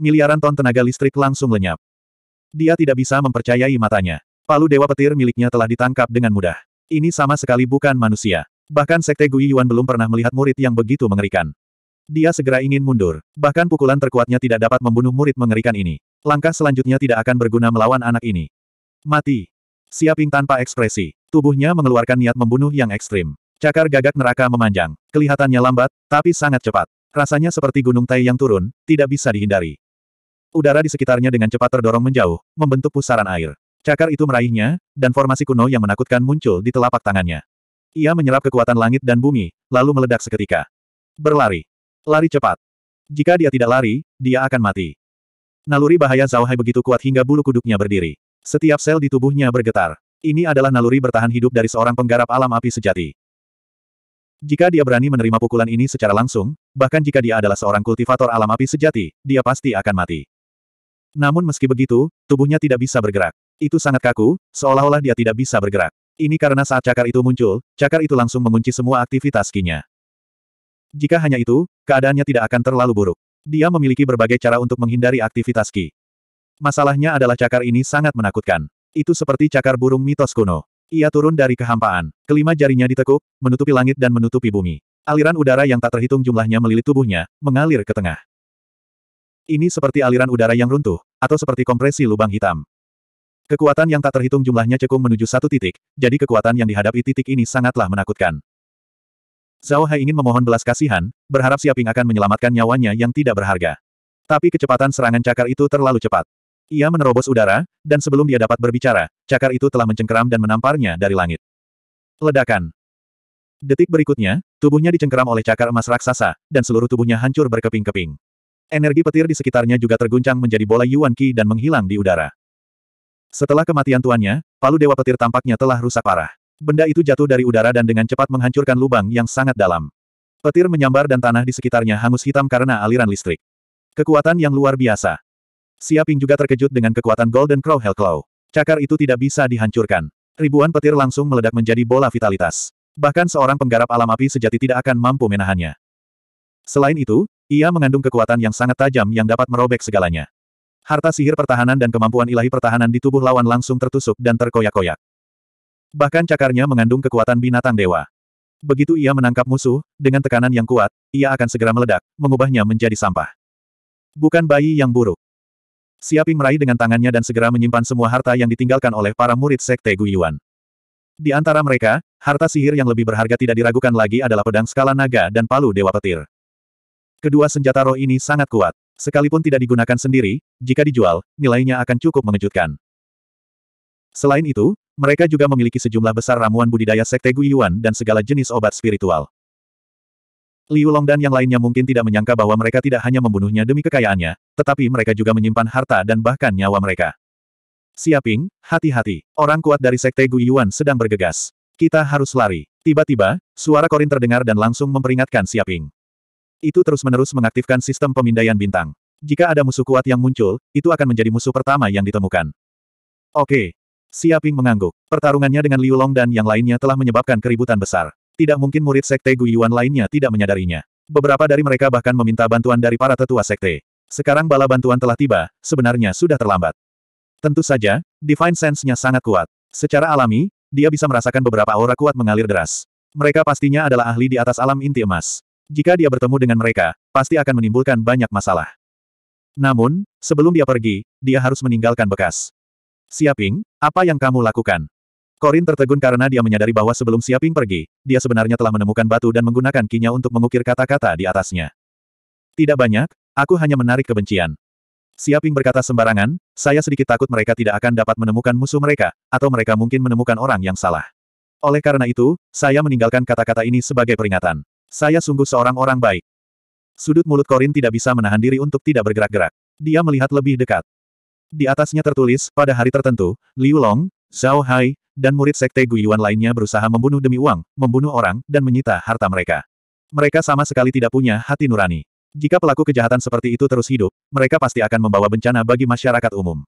Miliaran ton tenaga listrik langsung lenyap. Dia tidak bisa mempercayai matanya. Palu Dewa Petir miliknya telah ditangkap dengan mudah. Ini sama sekali bukan manusia. Bahkan Sekte Gui Yuan belum pernah melihat murid yang begitu mengerikan. Dia segera ingin mundur. Bahkan pukulan terkuatnya tidak dapat membunuh murid mengerikan ini. Langkah selanjutnya tidak akan berguna melawan anak ini. Mati. Siaping tanpa ekspresi. Tubuhnya mengeluarkan niat membunuh yang ekstrim. Cakar gagak neraka memanjang. Kelihatannya lambat, tapi sangat cepat. Rasanya seperti gunung tai yang turun, tidak bisa dihindari. Udara di sekitarnya dengan cepat terdorong menjauh, membentuk pusaran air. Cakar itu meraihnya, dan formasi kuno yang menakutkan muncul di telapak tangannya. Ia menyerap kekuatan langit dan bumi, lalu meledak seketika. Berlari. Lari cepat. Jika dia tidak lari, dia akan mati. Naluri bahaya Zhao Hai begitu kuat hingga bulu kuduknya berdiri. Setiap sel di tubuhnya bergetar. Ini adalah naluri bertahan hidup dari seorang penggarap alam api sejati. Jika dia berani menerima pukulan ini secara langsung, bahkan jika dia adalah seorang kultivator alam api sejati, dia pasti akan mati. Namun meski begitu, tubuhnya tidak bisa bergerak. Itu sangat kaku, seolah-olah dia tidak bisa bergerak. Ini karena saat cakar itu muncul, cakar itu langsung mengunci semua aktivitas kinya. Jika hanya itu, keadaannya tidak akan terlalu buruk. Dia memiliki berbagai cara untuk menghindari aktivitas ki. Masalahnya adalah cakar ini sangat menakutkan. Itu seperti cakar burung mitos kuno. Ia turun dari kehampaan. Kelima jarinya ditekuk, menutupi langit dan menutupi bumi. Aliran udara yang tak terhitung jumlahnya melilit tubuhnya, mengalir ke tengah. Ini seperti aliran udara yang runtuh, atau seperti kompresi lubang hitam. Kekuatan yang tak terhitung jumlahnya cekung menuju satu titik, jadi kekuatan yang dihadapi titik ini sangatlah menakutkan. Zhao Hai ingin memohon belas kasihan, berharap Siaping akan menyelamatkan nyawanya yang tidak berharga. Tapi kecepatan serangan cakar itu terlalu cepat. Ia menerobos udara, dan sebelum dia dapat berbicara, cakar itu telah mencengkeram dan menamparnya dari langit. Ledakan. Detik berikutnya, tubuhnya dicengkeram oleh cakar emas raksasa, dan seluruh tubuhnya hancur berkeping-keping. Energi petir di sekitarnya juga terguncang menjadi bola Yuan Qi dan menghilang di udara. Setelah kematian tuannya, palu Dewa Petir tampaknya telah rusak parah. Benda itu jatuh dari udara dan dengan cepat menghancurkan lubang yang sangat dalam. Petir menyambar dan tanah di sekitarnya hangus hitam karena aliran listrik. Kekuatan yang luar biasa. Siaping juga terkejut dengan kekuatan Golden Crow Hellclaw. Cakar itu tidak bisa dihancurkan. Ribuan petir langsung meledak menjadi bola vitalitas. Bahkan seorang penggarap alam api sejati tidak akan mampu menahannya. Selain itu, ia mengandung kekuatan yang sangat tajam yang dapat merobek segalanya. Harta sihir pertahanan dan kemampuan ilahi pertahanan di tubuh lawan langsung tertusuk dan terkoyak-koyak. Bahkan cakarnya mengandung kekuatan binatang dewa. Begitu ia menangkap musuh, dengan tekanan yang kuat, ia akan segera meledak, mengubahnya menjadi sampah. Bukan bayi yang buruk. Siaping meraih dengan tangannya dan segera menyimpan semua harta yang ditinggalkan oleh para murid Sekte Guyuan. Di antara mereka, harta sihir yang lebih berharga tidak diragukan lagi adalah pedang skala naga dan palu dewa petir. Kedua senjata roh ini sangat kuat. Sekalipun tidak digunakan sendiri, jika dijual, nilainya akan cukup mengejutkan. Selain itu, mereka juga memiliki sejumlah besar ramuan budidaya Sekte Guyuan dan segala jenis obat spiritual. Liu Long dan yang lainnya mungkin tidak menyangka bahwa mereka tidak hanya membunuhnya demi kekayaannya, tetapi mereka juga menyimpan harta dan bahkan nyawa mereka. Siaping, hati-hati, orang kuat dari Sekte Guiyuan sedang bergegas. Kita harus lari. Tiba-tiba, suara Korin terdengar dan langsung memperingatkan Siaping. Itu terus-menerus mengaktifkan sistem pemindaian bintang. Jika ada musuh kuat yang muncul, itu akan menjadi musuh pertama yang ditemukan. Oke. Siaping mengangguk. Pertarungannya dengan Liu Long dan yang lainnya telah menyebabkan keributan besar. Tidak mungkin murid sekte Guyuan lainnya tidak menyadarinya. Beberapa dari mereka bahkan meminta bantuan dari para tetua sekte. Sekarang bala bantuan telah tiba, sebenarnya sudah terlambat. Tentu saja, Divine Sense-nya sangat kuat. Secara alami, dia bisa merasakan beberapa aura kuat mengalir deras. Mereka pastinya adalah ahli di atas alam inti emas. Jika dia bertemu dengan mereka, pasti akan menimbulkan banyak masalah. Namun, sebelum dia pergi, dia harus meninggalkan bekas. Siaping, apa yang kamu lakukan? Korin tertegun karena dia menyadari bahwa sebelum Siaping pergi, dia sebenarnya telah menemukan batu dan menggunakan kinya untuk mengukir kata-kata di atasnya. Tidak banyak, aku hanya menarik kebencian. Siaping berkata sembarangan, saya sedikit takut mereka tidak akan dapat menemukan musuh mereka, atau mereka mungkin menemukan orang yang salah. Oleh karena itu, saya meninggalkan kata-kata ini sebagai peringatan. Saya sungguh seorang orang baik. Sudut mulut Korin tidak bisa menahan diri untuk tidak bergerak-gerak. Dia melihat lebih dekat. Di atasnya tertulis, pada hari tertentu, Liu Long, Zhao Hai, dan murid sekte Guyuan lainnya berusaha membunuh demi uang, membunuh orang, dan menyita harta mereka. Mereka sama sekali tidak punya hati nurani. Jika pelaku kejahatan seperti itu terus hidup, mereka pasti akan membawa bencana bagi masyarakat umum.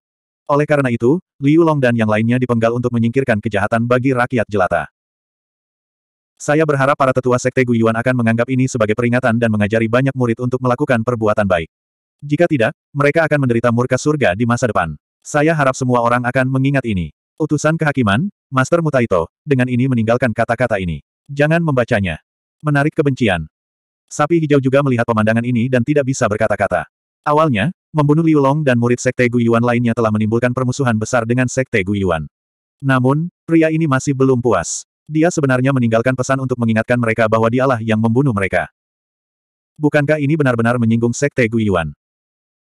Oleh karena itu, Liu Long dan yang lainnya dipenggal untuk menyingkirkan kejahatan bagi rakyat jelata. Saya berharap para tetua sekte Guyuan akan menganggap ini sebagai peringatan dan mengajari banyak murid untuk melakukan perbuatan baik. Jika tidak, mereka akan menderita murka surga di masa depan. Saya harap semua orang akan mengingat ini. Utusan kehakiman, Master Mutaito, dengan ini meninggalkan kata-kata ini. Jangan membacanya. Menarik kebencian. Sapi hijau juga melihat pemandangan ini dan tidak bisa berkata-kata. Awalnya, membunuh Liu Long dan murid Sekte Guyuan lainnya telah menimbulkan permusuhan besar dengan Sekte Guyuan. Namun, pria ini masih belum puas. Dia sebenarnya meninggalkan pesan untuk mengingatkan mereka bahwa dialah yang membunuh mereka. Bukankah ini benar-benar menyinggung Sekte Guyuan?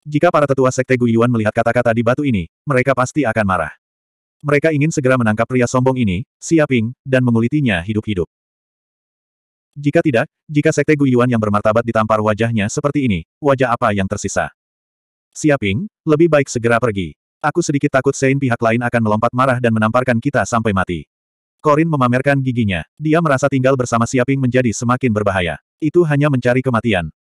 Jika para tetua Sekte Guyuan melihat kata-kata di batu ini, mereka pasti akan marah. Mereka ingin segera menangkap pria sombong ini, siaping, dan mengulitinya hidup-hidup. Jika tidak, jika sekte Guyuan yang bermartabat ditampar wajahnya seperti ini, wajah apa yang tersisa? Siaping, lebih baik segera pergi. Aku sedikit takut Sein pihak lain akan melompat marah dan menamparkan kita sampai mati. Korin memamerkan giginya. Dia merasa tinggal bersama Siaping menjadi semakin berbahaya. Itu hanya mencari kematian.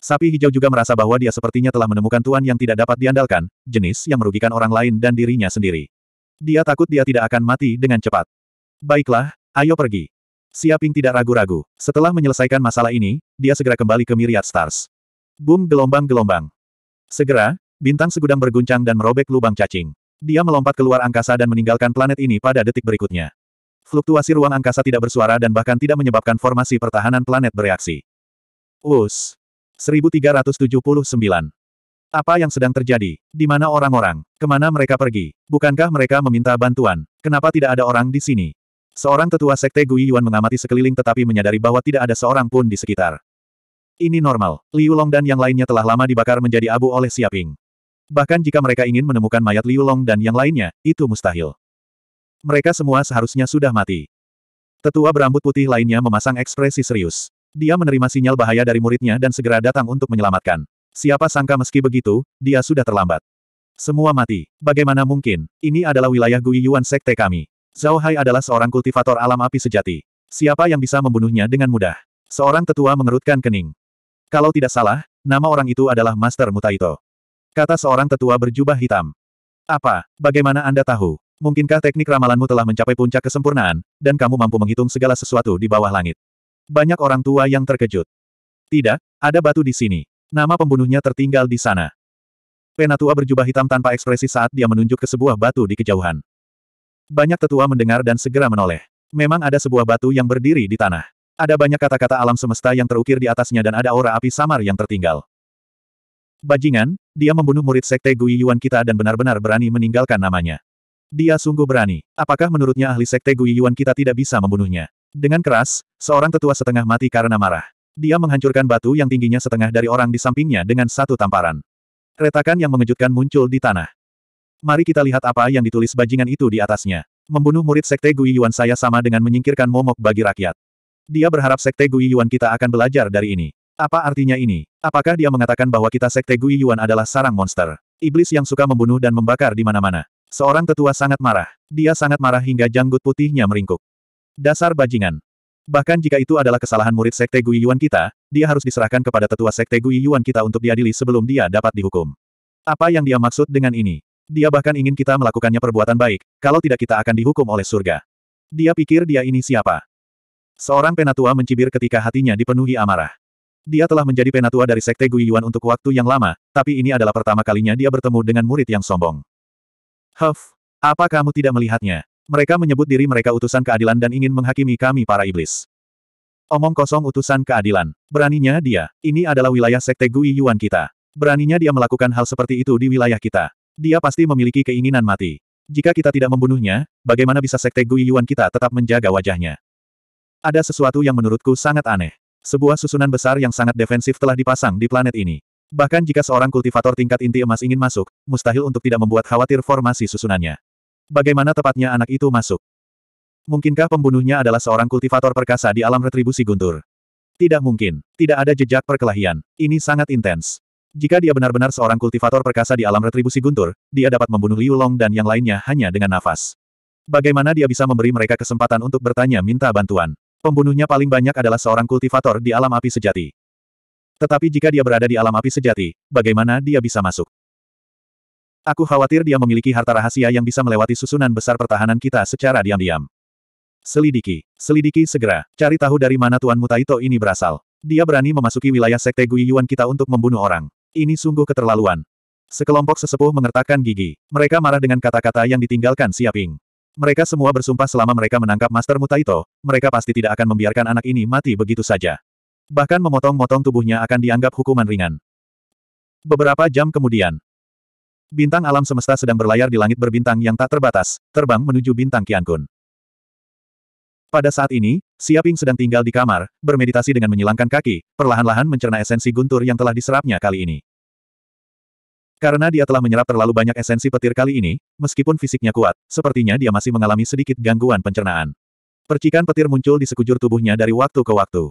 Sapi hijau juga merasa bahwa dia sepertinya telah menemukan tuan yang tidak dapat diandalkan, jenis yang merugikan orang lain dan dirinya sendiri. Dia takut dia tidak akan mati dengan cepat. Baiklah, ayo pergi. Siaping tidak ragu-ragu. Setelah menyelesaikan masalah ini, dia segera kembali ke Myriad Stars. Boom gelombang-gelombang. Segera, bintang segudang berguncang dan merobek lubang cacing. Dia melompat keluar angkasa dan meninggalkan planet ini pada detik berikutnya. Fluktuasi ruang angkasa tidak bersuara dan bahkan tidak menyebabkan formasi pertahanan planet bereaksi. Us. 1379 apa yang sedang terjadi? Di mana orang-orang? Kemana mereka pergi? Bukankah mereka meminta bantuan? Kenapa tidak ada orang di sini? Seorang tetua sekte Gui Yuan mengamati sekeliling tetapi menyadari bahwa tidak ada seorang pun di sekitar. Ini normal. Liu Long dan yang lainnya telah lama dibakar menjadi abu oleh Xiaping. Bahkan jika mereka ingin menemukan mayat Liu Long dan yang lainnya, itu mustahil. Mereka semua seharusnya sudah mati. Tetua berambut putih lainnya memasang ekspresi serius. Dia menerima sinyal bahaya dari muridnya dan segera datang untuk menyelamatkan. Siapa sangka meski begitu, dia sudah terlambat. Semua mati. Bagaimana mungkin? Ini adalah wilayah Gui Yuan Sekte kami. Zhao Hai adalah seorang kultivator alam api sejati. Siapa yang bisa membunuhnya dengan mudah? Seorang tetua mengerutkan kening. Kalau tidak salah, nama orang itu adalah Master Mutaito. Kata seorang tetua berjubah hitam. Apa? Bagaimana Anda tahu? Mungkinkah teknik ramalanmu telah mencapai puncak kesempurnaan, dan kamu mampu menghitung segala sesuatu di bawah langit? Banyak orang tua yang terkejut. Tidak, ada batu di sini. Nama pembunuhnya tertinggal di sana. Penatua berjubah hitam tanpa ekspresi saat dia menunjuk ke sebuah batu di kejauhan. Banyak tetua mendengar dan segera menoleh. Memang ada sebuah batu yang berdiri di tanah. Ada banyak kata-kata alam semesta yang terukir di atasnya dan ada aura api samar yang tertinggal. Bajingan, dia membunuh murid sekte Gui Yuan kita dan benar-benar berani meninggalkan namanya. Dia sungguh berani. Apakah menurutnya ahli sekte Gui Yuan kita tidak bisa membunuhnya? Dengan keras, seorang tetua setengah mati karena marah. Dia menghancurkan batu yang tingginya setengah dari orang di sampingnya dengan satu tamparan. Retakan yang mengejutkan muncul di tanah. Mari kita lihat apa yang ditulis bajingan itu di atasnya. Membunuh murid Sekte Gui Yuan saya sama dengan menyingkirkan momok bagi rakyat. Dia berharap Sekte Gui Yuan kita akan belajar dari ini. Apa artinya ini? Apakah dia mengatakan bahwa kita Sekte Gui Yuan adalah sarang monster? Iblis yang suka membunuh dan membakar di mana-mana. Seorang tetua sangat marah. Dia sangat marah hingga janggut putihnya meringkuk. Dasar bajingan. Bahkan jika itu adalah kesalahan murid Sekte Gui Yuan kita, dia harus diserahkan kepada tetua Sekte Gui Yuan kita untuk diadili sebelum dia dapat dihukum. Apa yang dia maksud dengan ini? Dia bahkan ingin kita melakukannya perbuatan baik, kalau tidak kita akan dihukum oleh surga. Dia pikir dia ini siapa? Seorang penatua mencibir ketika hatinya dipenuhi amarah. Dia telah menjadi penatua dari Sekte Gui Yuan untuk waktu yang lama, tapi ini adalah pertama kalinya dia bertemu dengan murid yang sombong. Huff, apa kamu tidak melihatnya? Mereka menyebut diri mereka utusan keadilan dan ingin menghakimi kami para iblis. Omong kosong utusan keadilan. Beraninya dia. Ini adalah wilayah sekte Gui Yuan kita. Beraninya dia melakukan hal seperti itu di wilayah kita. Dia pasti memiliki keinginan mati. Jika kita tidak membunuhnya, bagaimana bisa sekte Gui Yuan kita tetap menjaga wajahnya? Ada sesuatu yang menurutku sangat aneh. Sebuah susunan besar yang sangat defensif telah dipasang di planet ini. Bahkan jika seorang kultivator tingkat inti emas ingin masuk, mustahil untuk tidak membuat khawatir formasi susunannya. Bagaimana tepatnya anak itu masuk? Mungkinkah pembunuhnya adalah seorang kultivator perkasa di alam retribusi guntur? Tidak mungkin. Tidak ada jejak perkelahian. Ini sangat intens. Jika dia benar-benar seorang kultivator perkasa di alam retribusi guntur, dia dapat membunuh Liu Long dan yang lainnya hanya dengan nafas. Bagaimana dia bisa memberi mereka kesempatan untuk bertanya minta bantuan? Pembunuhnya paling banyak adalah seorang kultivator di alam api sejati. Tetapi jika dia berada di alam api sejati, bagaimana dia bisa masuk? Aku khawatir dia memiliki harta rahasia yang bisa melewati susunan besar pertahanan kita secara diam-diam. Selidiki. Selidiki segera. Cari tahu dari mana Tuan Mutaito ini berasal. Dia berani memasuki wilayah Sekte Gui Yuan kita untuk membunuh orang. Ini sungguh keterlaluan. Sekelompok sesepuh mengertakkan gigi. Mereka marah dengan kata-kata yang ditinggalkan Siaping. Mereka semua bersumpah selama mereka menangkap Master Mutaito, mereka pasti tidak akan membiarkan anak ini mati begitu saja. Bahkan memotong-motong tubuhnya akan dianggap hukuman ringan. Beberapa jam kemudian, Bintang alam semesta sedang berlayar di langit berbintang yang tak terbatas, terbang menuju bintang Qiankun. Pada saat ini, Siaping sedang tinggal di kamar, bermeditasi dengan menyilangkan kaki, perlahan-lahan mencerna esensi guntur yang telah diserapnya kali ini. Karena dia telah menyerap terlalu banyak esensi petir kali ini, meskipun fisiknya kuat, sepertinya dia masih mengalami sedikit gangguan pencernaan. Percikan petir muncul di sekujur tubuhnya dari waktu ke waktu.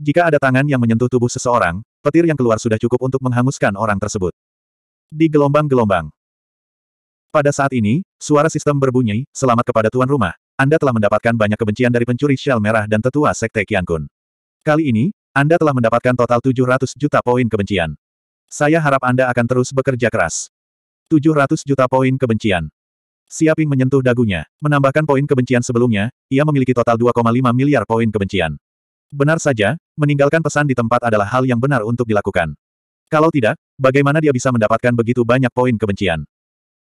Jika ada tangan yang menyentuh tubuh seseorang, petir yang keluar sudah cukup untuk menghanguskan orang tersebut di gelombang-gelombang. Pada saat ini, suara sistem berbunyi, selamat kepada tuan rumah, Anda telah mendapatkan banyak kebencian dari pencuri shell merah dan tetua sekte Kun. Kali ini, Anda telah mendapatkan total 700 juta poin kebencian. Saya harap Anda akan terus bekerja keras. 700 juta poin kebencian. Siaping menyentuh dagunya, menambahkan poin kebencian sebelumnya, ia memiliki total 2,5 miliar poin kebencian. Benar saja, meninggalkan pesan di tempat adalah hal yang benar untuk dilakukan. Kalau tidak, bagaimana dia bisa mendapatkan begitu banyak poin kebencian?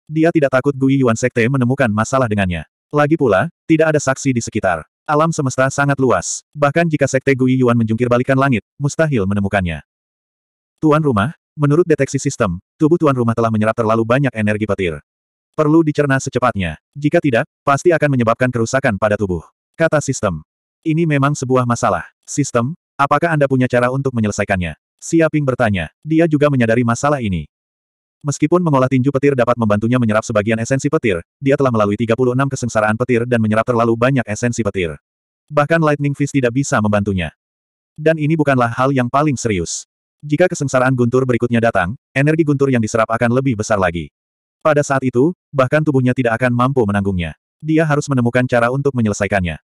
Dia tidak takut Gui Yuan Sekte menemukan masalah dengannya. Lagi pula, tidak ada saksi di sekitar. Alam semesta sangat luas. Bahkan jika Sekte Gui Yuan menjungkir balikan langit, mustahil menemukannya. Tuan rumah, menurut deteksi sistem, tubuh tuan rumah telah menyerap terlalu banyak energi petir. Perlu dicerna secepatnya. Jika tidak, pasti akan menyebabkan kerusakan pada tubuh. Kata sistem. Ini memang sebuah masalah. Sistem, apakah Anda punya cara untuk menyelesaikannya? Siaping bertanya. Dia juga menyadari masalah ini. Meskipun mengolah tinju petir dapat membantunya menyerap sebagian esensi petir, dia telah melalui 36 kesengsaraan petir dan menyerap terlalu banyak esensi petir. Bahkan Lightning Fist tidak bisa membantunya. Dan ini bukanlah hal yang paling serius. Jika kesengsaraan guntur berikutnya datang, energi guntur yang diserap akan lebih besar lagi. Pada saat itu, bahkan tubuhnya tidak akan mampu menanggungnya. Dia harus menemukan cara untuk menyelesaikannya.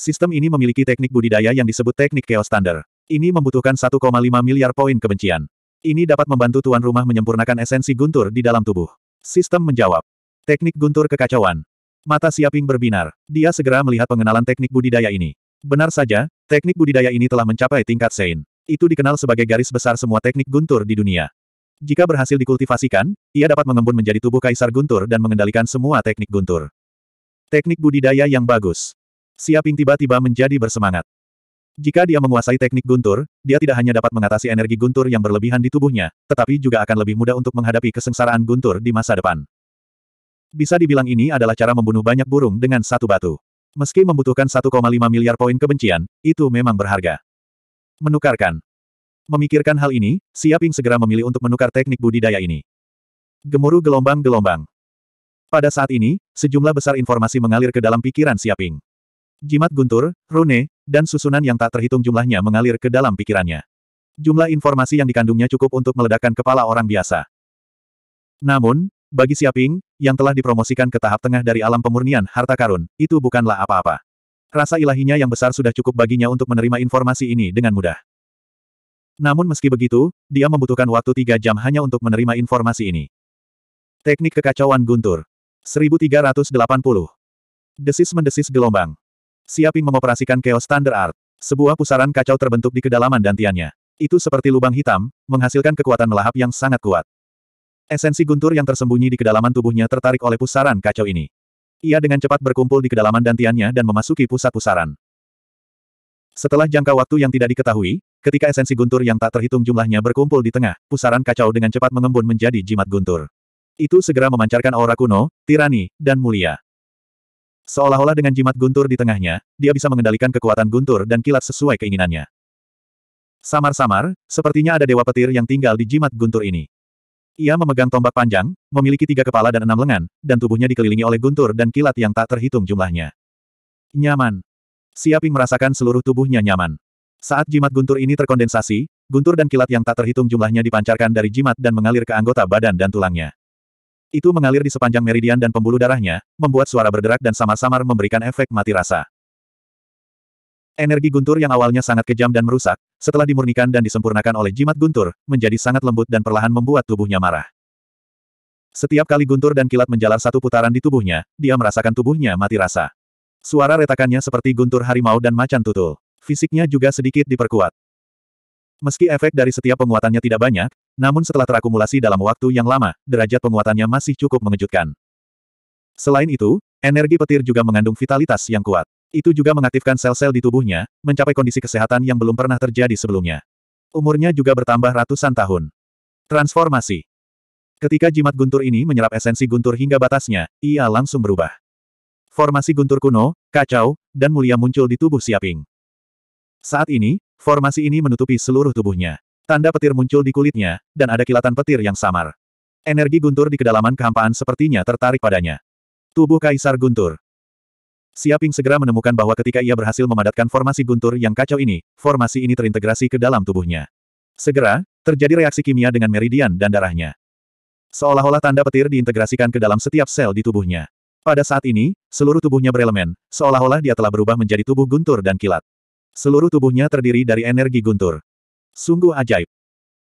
Sistem ini memiliki teknik budidaya yang disebut teknik chaos standar. Ini membutuhkan 1,5 miliar poin kebencian. Ini dapat membantu tuan rumah menyempurnakan esensi guntur di dalam tubuh. Sistem menjawab. Teknik guntur kekacauan. Mata Siaping berbinar. Dia segera melihat pengenalan teknik budidaya ini. Benar saja, teknik budidaya ini telah mencapai tingkat Sein. Itu dikenal sebagai garis besar semua teknik guntur di dunia. Jika berhasil dikultivasikan, ia dapat mengembun menjadi tubuh kaisar guntur dan mengendalikan semua teknik guntur. Teknik budidaya yang bagus. Siaping tiba-tiba menjadi bersemangat. Jika dia menguasai teknik guntur, dia tidak hanya dapat mengatasi energi guntur yang berlebihan di tubuhnya, tetapi juga akan lebih mudah untuk menghadapi kesengsaraan guntur di masa depan. Bisa dibilang ini adalah cara membunuh banyak burung dengan satu batu. Meski membutuhkan 1,5 miliar poin kebencian, itu memang berharga. Menukarkan. Memikirkan hal ini, Siaping segera memilih untuk menukar teknik budidaya ini. Gemuruh gelombang-gelombang. Pada saat ini, sejumlah besar informasi mengalir ke dalam pikiran Siaping. Jimat guntur, rune, dan susunan yang tak terhitung jumlahnya mengalir ke dalam pikirannya. Jumlah informasi yang dikandungnya cukup untuk meledakkan kepala orang biasa. Namun, bagi Siaping, yang telah dipromosikan ke tahap tengah dari alam pemurnian harta karun, itu bukanlah apa-apa. Rasa ilahinya yang besar sudah cukup baginya untuk menerima informasi ini dengan mudah. Namun meski begitu, dia membutuhkan waktu tiga jam hanya untuk menerima informasi ini. Teknik kekacauan guntur. 1380. Desis mendesis gelombang. Siaping mengoperasikan Chaos Thunder Art. Sebuah pusaran kacau terbentuk di kedalaman dantiannya. Itu seperti lubang hitam, menghasilkan kekuatan melahap yang sangat kuat. Esensi guntur yang tersembunyi di kedalaman tubuhnya tertarik oleh pusaran kacau ini. Ia dengan cepat berkumpul di kedalaman dantiannya dan memasuki pusat pusaran. Setelah jangka waktu yang tidak diketahui, ketika esensi guntur yang tak terhitung jumlahnya berkumpul di tengah, pusaran kacau dengan cepat mengembun menjadi jimat guntur. Itu segera memancarkan aura kuno, tirani, dan mulia. Seolah-olah dengan jimat guntur di tengahnya, dia bisa mengendalikan kekuatan guntur dan kilat sesuai keinginannya. Samar-samar, sepertinya ada dewa petir yang tinggal di jimat guntur ini. Ia memegang tombak panjang, memiliki tiga kepala dan enam lengan, dan tubuhnya dikelilingi oleh guntur dan kilat yang tak terhitung jumlahnya. Nyaman. Siaping merasakan seluruh tubuhnya nyaman. Saat jimat guntur ini terkondensasi, guntur dan kilat yang tak terhitung jumlahnya dipancarkan dari jimat dan mengalir ke anggota badan dan tulangnya. Itu mengalir di sepanjang meridian dan pembuluh darahnya, membuat suara berderak dan samar-samar memberikan efek mati rasa. Energi guntur yang awalnya sangat kejam dan merusak, setelah dimurnikan dan disempurnakan oleh jimat guntur, menjadi sangat lembut dan perlahan membuat tubuhnya marah. Setiap kali guntur dan kilat menjalar satu putaran di tubuhnya, dia merasakan tubuhnya mati rasa. Suara retakannya seperti guntur harimau dan macan tutul. Fisiknya juga sedikit diperkuat. Meski efek dari setiap penguatannya tidak banyak, namun setelah terakumulasi dalam waktu yang lama, derajat penguatannya masih cukup mengejutkan. Selain itu, energi petir juga mengandung vitalitas yang kuat. Itu juga mengaktifkan sel-sel di tubuhnya, mencapai kondisi kesehatan yang belum pernah terjadi sebelumnya. Umurnya juga bertambah ratusan tahun. Transformasi Ketika jimat guntur ini menyerap esensi guntur hingga batasnya, ia langsung berubah. Formasi guntur kuno, kacau, dan mulia muncul di tubuh Siaping. Saat ini, formasi ini menutupi seluruh tubuhnya. Tanda petir muncul di kulitnya, dan ada kilatan petir yang samar. Energi guntur di kedalaman kehampaan sepertinya tertarik padanya. Tubuh Kaisar Guntur. Siaping segera menemukan bahwa ketika ia berhasil memadatkan formasi guntur yang kacau ini, formasi ini terintegrasi ke dalam tubuhnya. Segera, terjadi reaksi kimia dengan meridian dan darahnya. Seolah-olah tanda petir diintegrasikan ke dalam setiap sel di tubuhnya. Pada saat ini, seluruh tubuhnya berelemen, seolah-olah dia telah berubah menjadi tubuh guntur dan kilat. Seluruh tubuhnya terdiri dari energi guntur. Sungguh ajaib.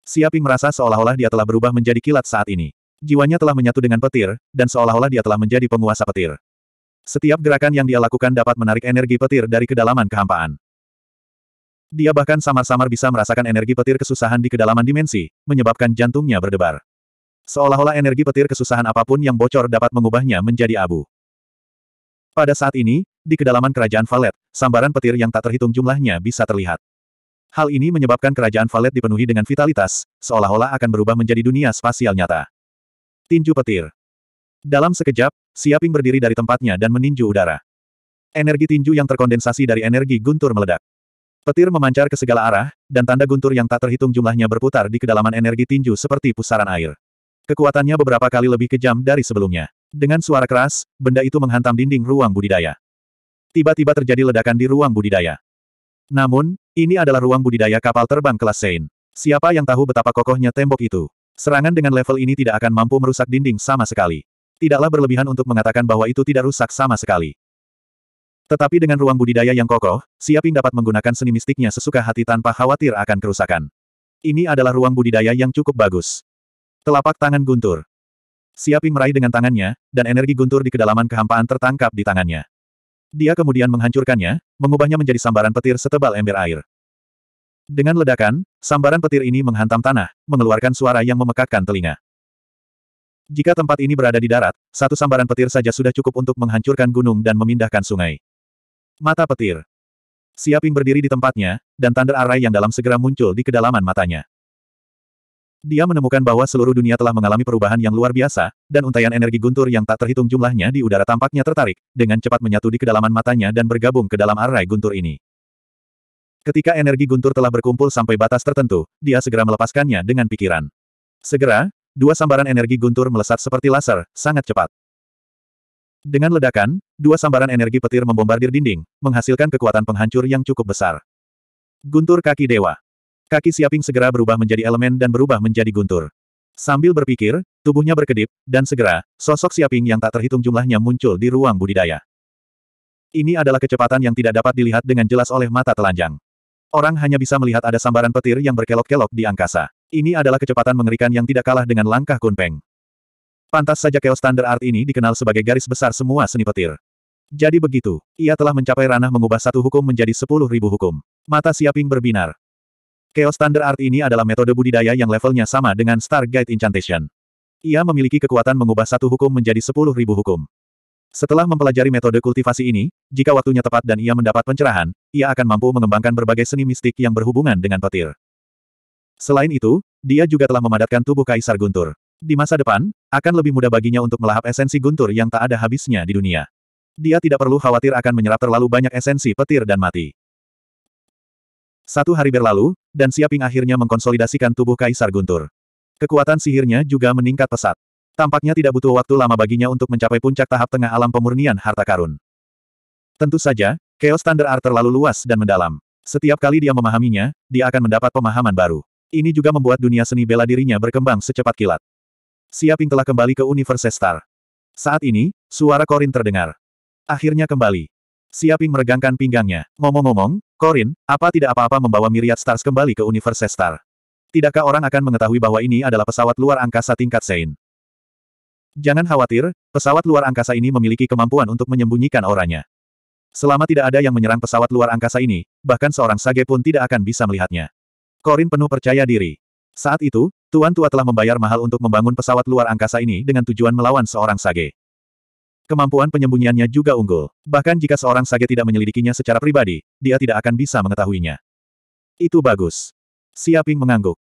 Siaping merasa seolah-olah dia telah berubah menjadi kilat saat ini. Jiwanya telah menyatu dengan petir, dan seolah-olah dia telah menjadi penguasa petir. Setiap gerakan yang dia lakukan dapat menarik energi petir dari kedalaman kehampaan. Dia bahkan samar-samar bisa merasakan energi petir kesusahan di kedalaman dimensi, menyebabkan jantungnya berdebar. Seolah-olah energi petir kesusahan apapun yang bocor dapat mengubahnya menjadi abu. Pada saat ini, di kedalaman kerajaan Valet, sambaran petir yang tak terhitung jumlahnya bisa terlihat. Hal ini menyebabkan kerajaan Valet dipenuhi dengan vitalitas, seolah-olah akan berubah menjadi dunia spasial nyata. Tinju petir. Dalam sekejap, Siaping berdiri dari tempatnya dan meninju udara. Energi tinju yang terkondensasi dari energi guntur meledak. Petir memancar ke segala arah, dan tanda guntur yang tak terhitung jumlahnya berputar di kedalaman energi tinju seperti pusaran air. Kekuatannya beberapa kali lebih kejam dari sebelumnya. Dengan suara keras, benda itu menghantam dinding ruang budidaya. Tiba-tiba terjadi ledakan di ruang budidaya. Namun, ini adalah ruang budidaya kapal terbang kelas Sein. Siapa yang tahu betapa kokohnya tembok itu? Serangan dengan level ini tidak akan mampu merusak dinding sama sekali. Tidaklah berlebihan untuk mengatakan bahwa itu tidak rusak sama sekali. Tetapi dengan ruang budidaya yang kokoh, Siaping dapat menggunakan seni mistiknya sesuka hati tanpa khawatir akan kerusakan. Ini adalah ruang budidaya yang cukup bagus. Telapak tangan guntur. Siaping meraih dengan tangannya, dan energi guntur di kedalaman kehampaan tertangkap di tangannya. Dia kemudian menghancurkannya, mengubahnya menjadi sambaran petir setebal ember air. Dengan ledakan, sambaran petir ini menghantam tanah, mengeluarkan suara yang memekakkan telinga. Jika tempat ini berada di darat, satu sambaran petir saja sudah cukup untuk menghancurkan gunung dan memindahkan sungai. Mata petir. Siaping berdiri di tempatnya, dan tanda arai yang dalam segera muncul di kedalaman matanya. Dia menemukan bahwa seluruh dunia telah mengalami perubahan yang luar biasa, dan untaian energi guntur yang tak terhitung jumlahnya di udara tampaknya tertarik, dengan cepat menyatu di kedalaman matanya dan bergabung ke dalam arai guntur ini. Ketika energi guntur telah berkumpul sampai batas tertentu, dia segera melepaskannya dengan pikiran. Segera, dua sambaran energi guntur melesat seperti laser, sangat cepat. Dengan ledakan, dua sambaran energi petir membombardir dinding, menghasilkan kekuatan penghancur yang cukup besar. Guntur kaki dewa. Kaki Siaping segera berubah menjadi elemen dan berubah menjadi guntur. Sambil berpikir, tubuhnya berkedip, dan segera, sosok Siaping yang tak terhitung jumlahnya muncul di ruang budidaya. Ini adalah kecepatan yang tidak dapat dilihat dengan jelas oleh mata telanjang. Orang hanya bisa melihat ada sambaran petir yang berkelok-kelok di angkasa. Ini adalah kecepatan mengerikan yang tidak kalah dengan langkah Kunpeng. Pantas saja Chaos Standard Art ini dikenal sebagai garis besar semua seni petir. Jadi begitu, ia telah mencapai ranah mengubah satu hukum menjadi sepuluh ribu hukum. Mata Siaping berbinar. Chaos Thunder Art ini adalah metode budidaya yang levelnya sama dengan Stargate Incantation. Ia memiliki kekuatan mengubah satu hukum menjadi sepuluh ribu hukum. Setelah mempelajari metode kultivasi ini, jika waktunya tepat dan ia mendapat pencerahan, ia akan mampu mengembangkan berbagai seni mistik yang berhubungan dengan petir. Selain itu, dia juga telah memadatkan tubuh Kaisar Guntur. Di masa depan, akan lebih mudah baginya untuk melahap esensi Guntur yang tak ada habisnya di dunia. Dia tidak perlu khawatir akan menyerap terlalu banyak esensi petir dan mati. Satu hari berlalu, dan Siaping akhirnya mengkonsolidasikan tubuh Kaisar Guntur. Kekuatan sihirnya juga meningkat pesat. Tampaknya tidak butuh waktu lama baginya untuk mencapai puncak tahap tengah alam pemurnian harta karun. Tentu saja, Chaos Thunder Art terlalu luas dan mendalam. Setiap kali dia memahaminya, dia akan mendapat pemahaman baru. Ini juga membuat dunia seni bela dirinya berkembang secepat kilat. Siaping telah kembali ke Universe Star. Saat ini, suara Korin terdengar. Akhirnya kembali. Siaping meregangkan pinggangnya. Ngomong-ngomong, Korin, apa tidak apa-apa membawa miriat Stars kembali ke Universe Star? Tidakkah orang akan mengetahui bahwa ini adalah pesawat luar angkasa tingkat Sein? Jangan khawatir, pesawat luar angkasa ini memiliki kemampuan untuk menyembunyikan auranya. Selama tidak ada yang menyerang pesawat luar angkasa ini, bahkan seorang sage pun tidak akan bisa melihatnya. Korin penuh percaya diri. Saat itu, Tuan Tua telah membayar mahal untuk membangun pesawat luar angkasa ini dengan tujuan melawan seorang sage. Kemampuan penyembunyiannya juga unggul. Bahkan jika seorang sage tidak menyelidikinya secara pribadi, dia tidak akan bisa mengetahuinya. Itu bagus. Siaping mengangguk.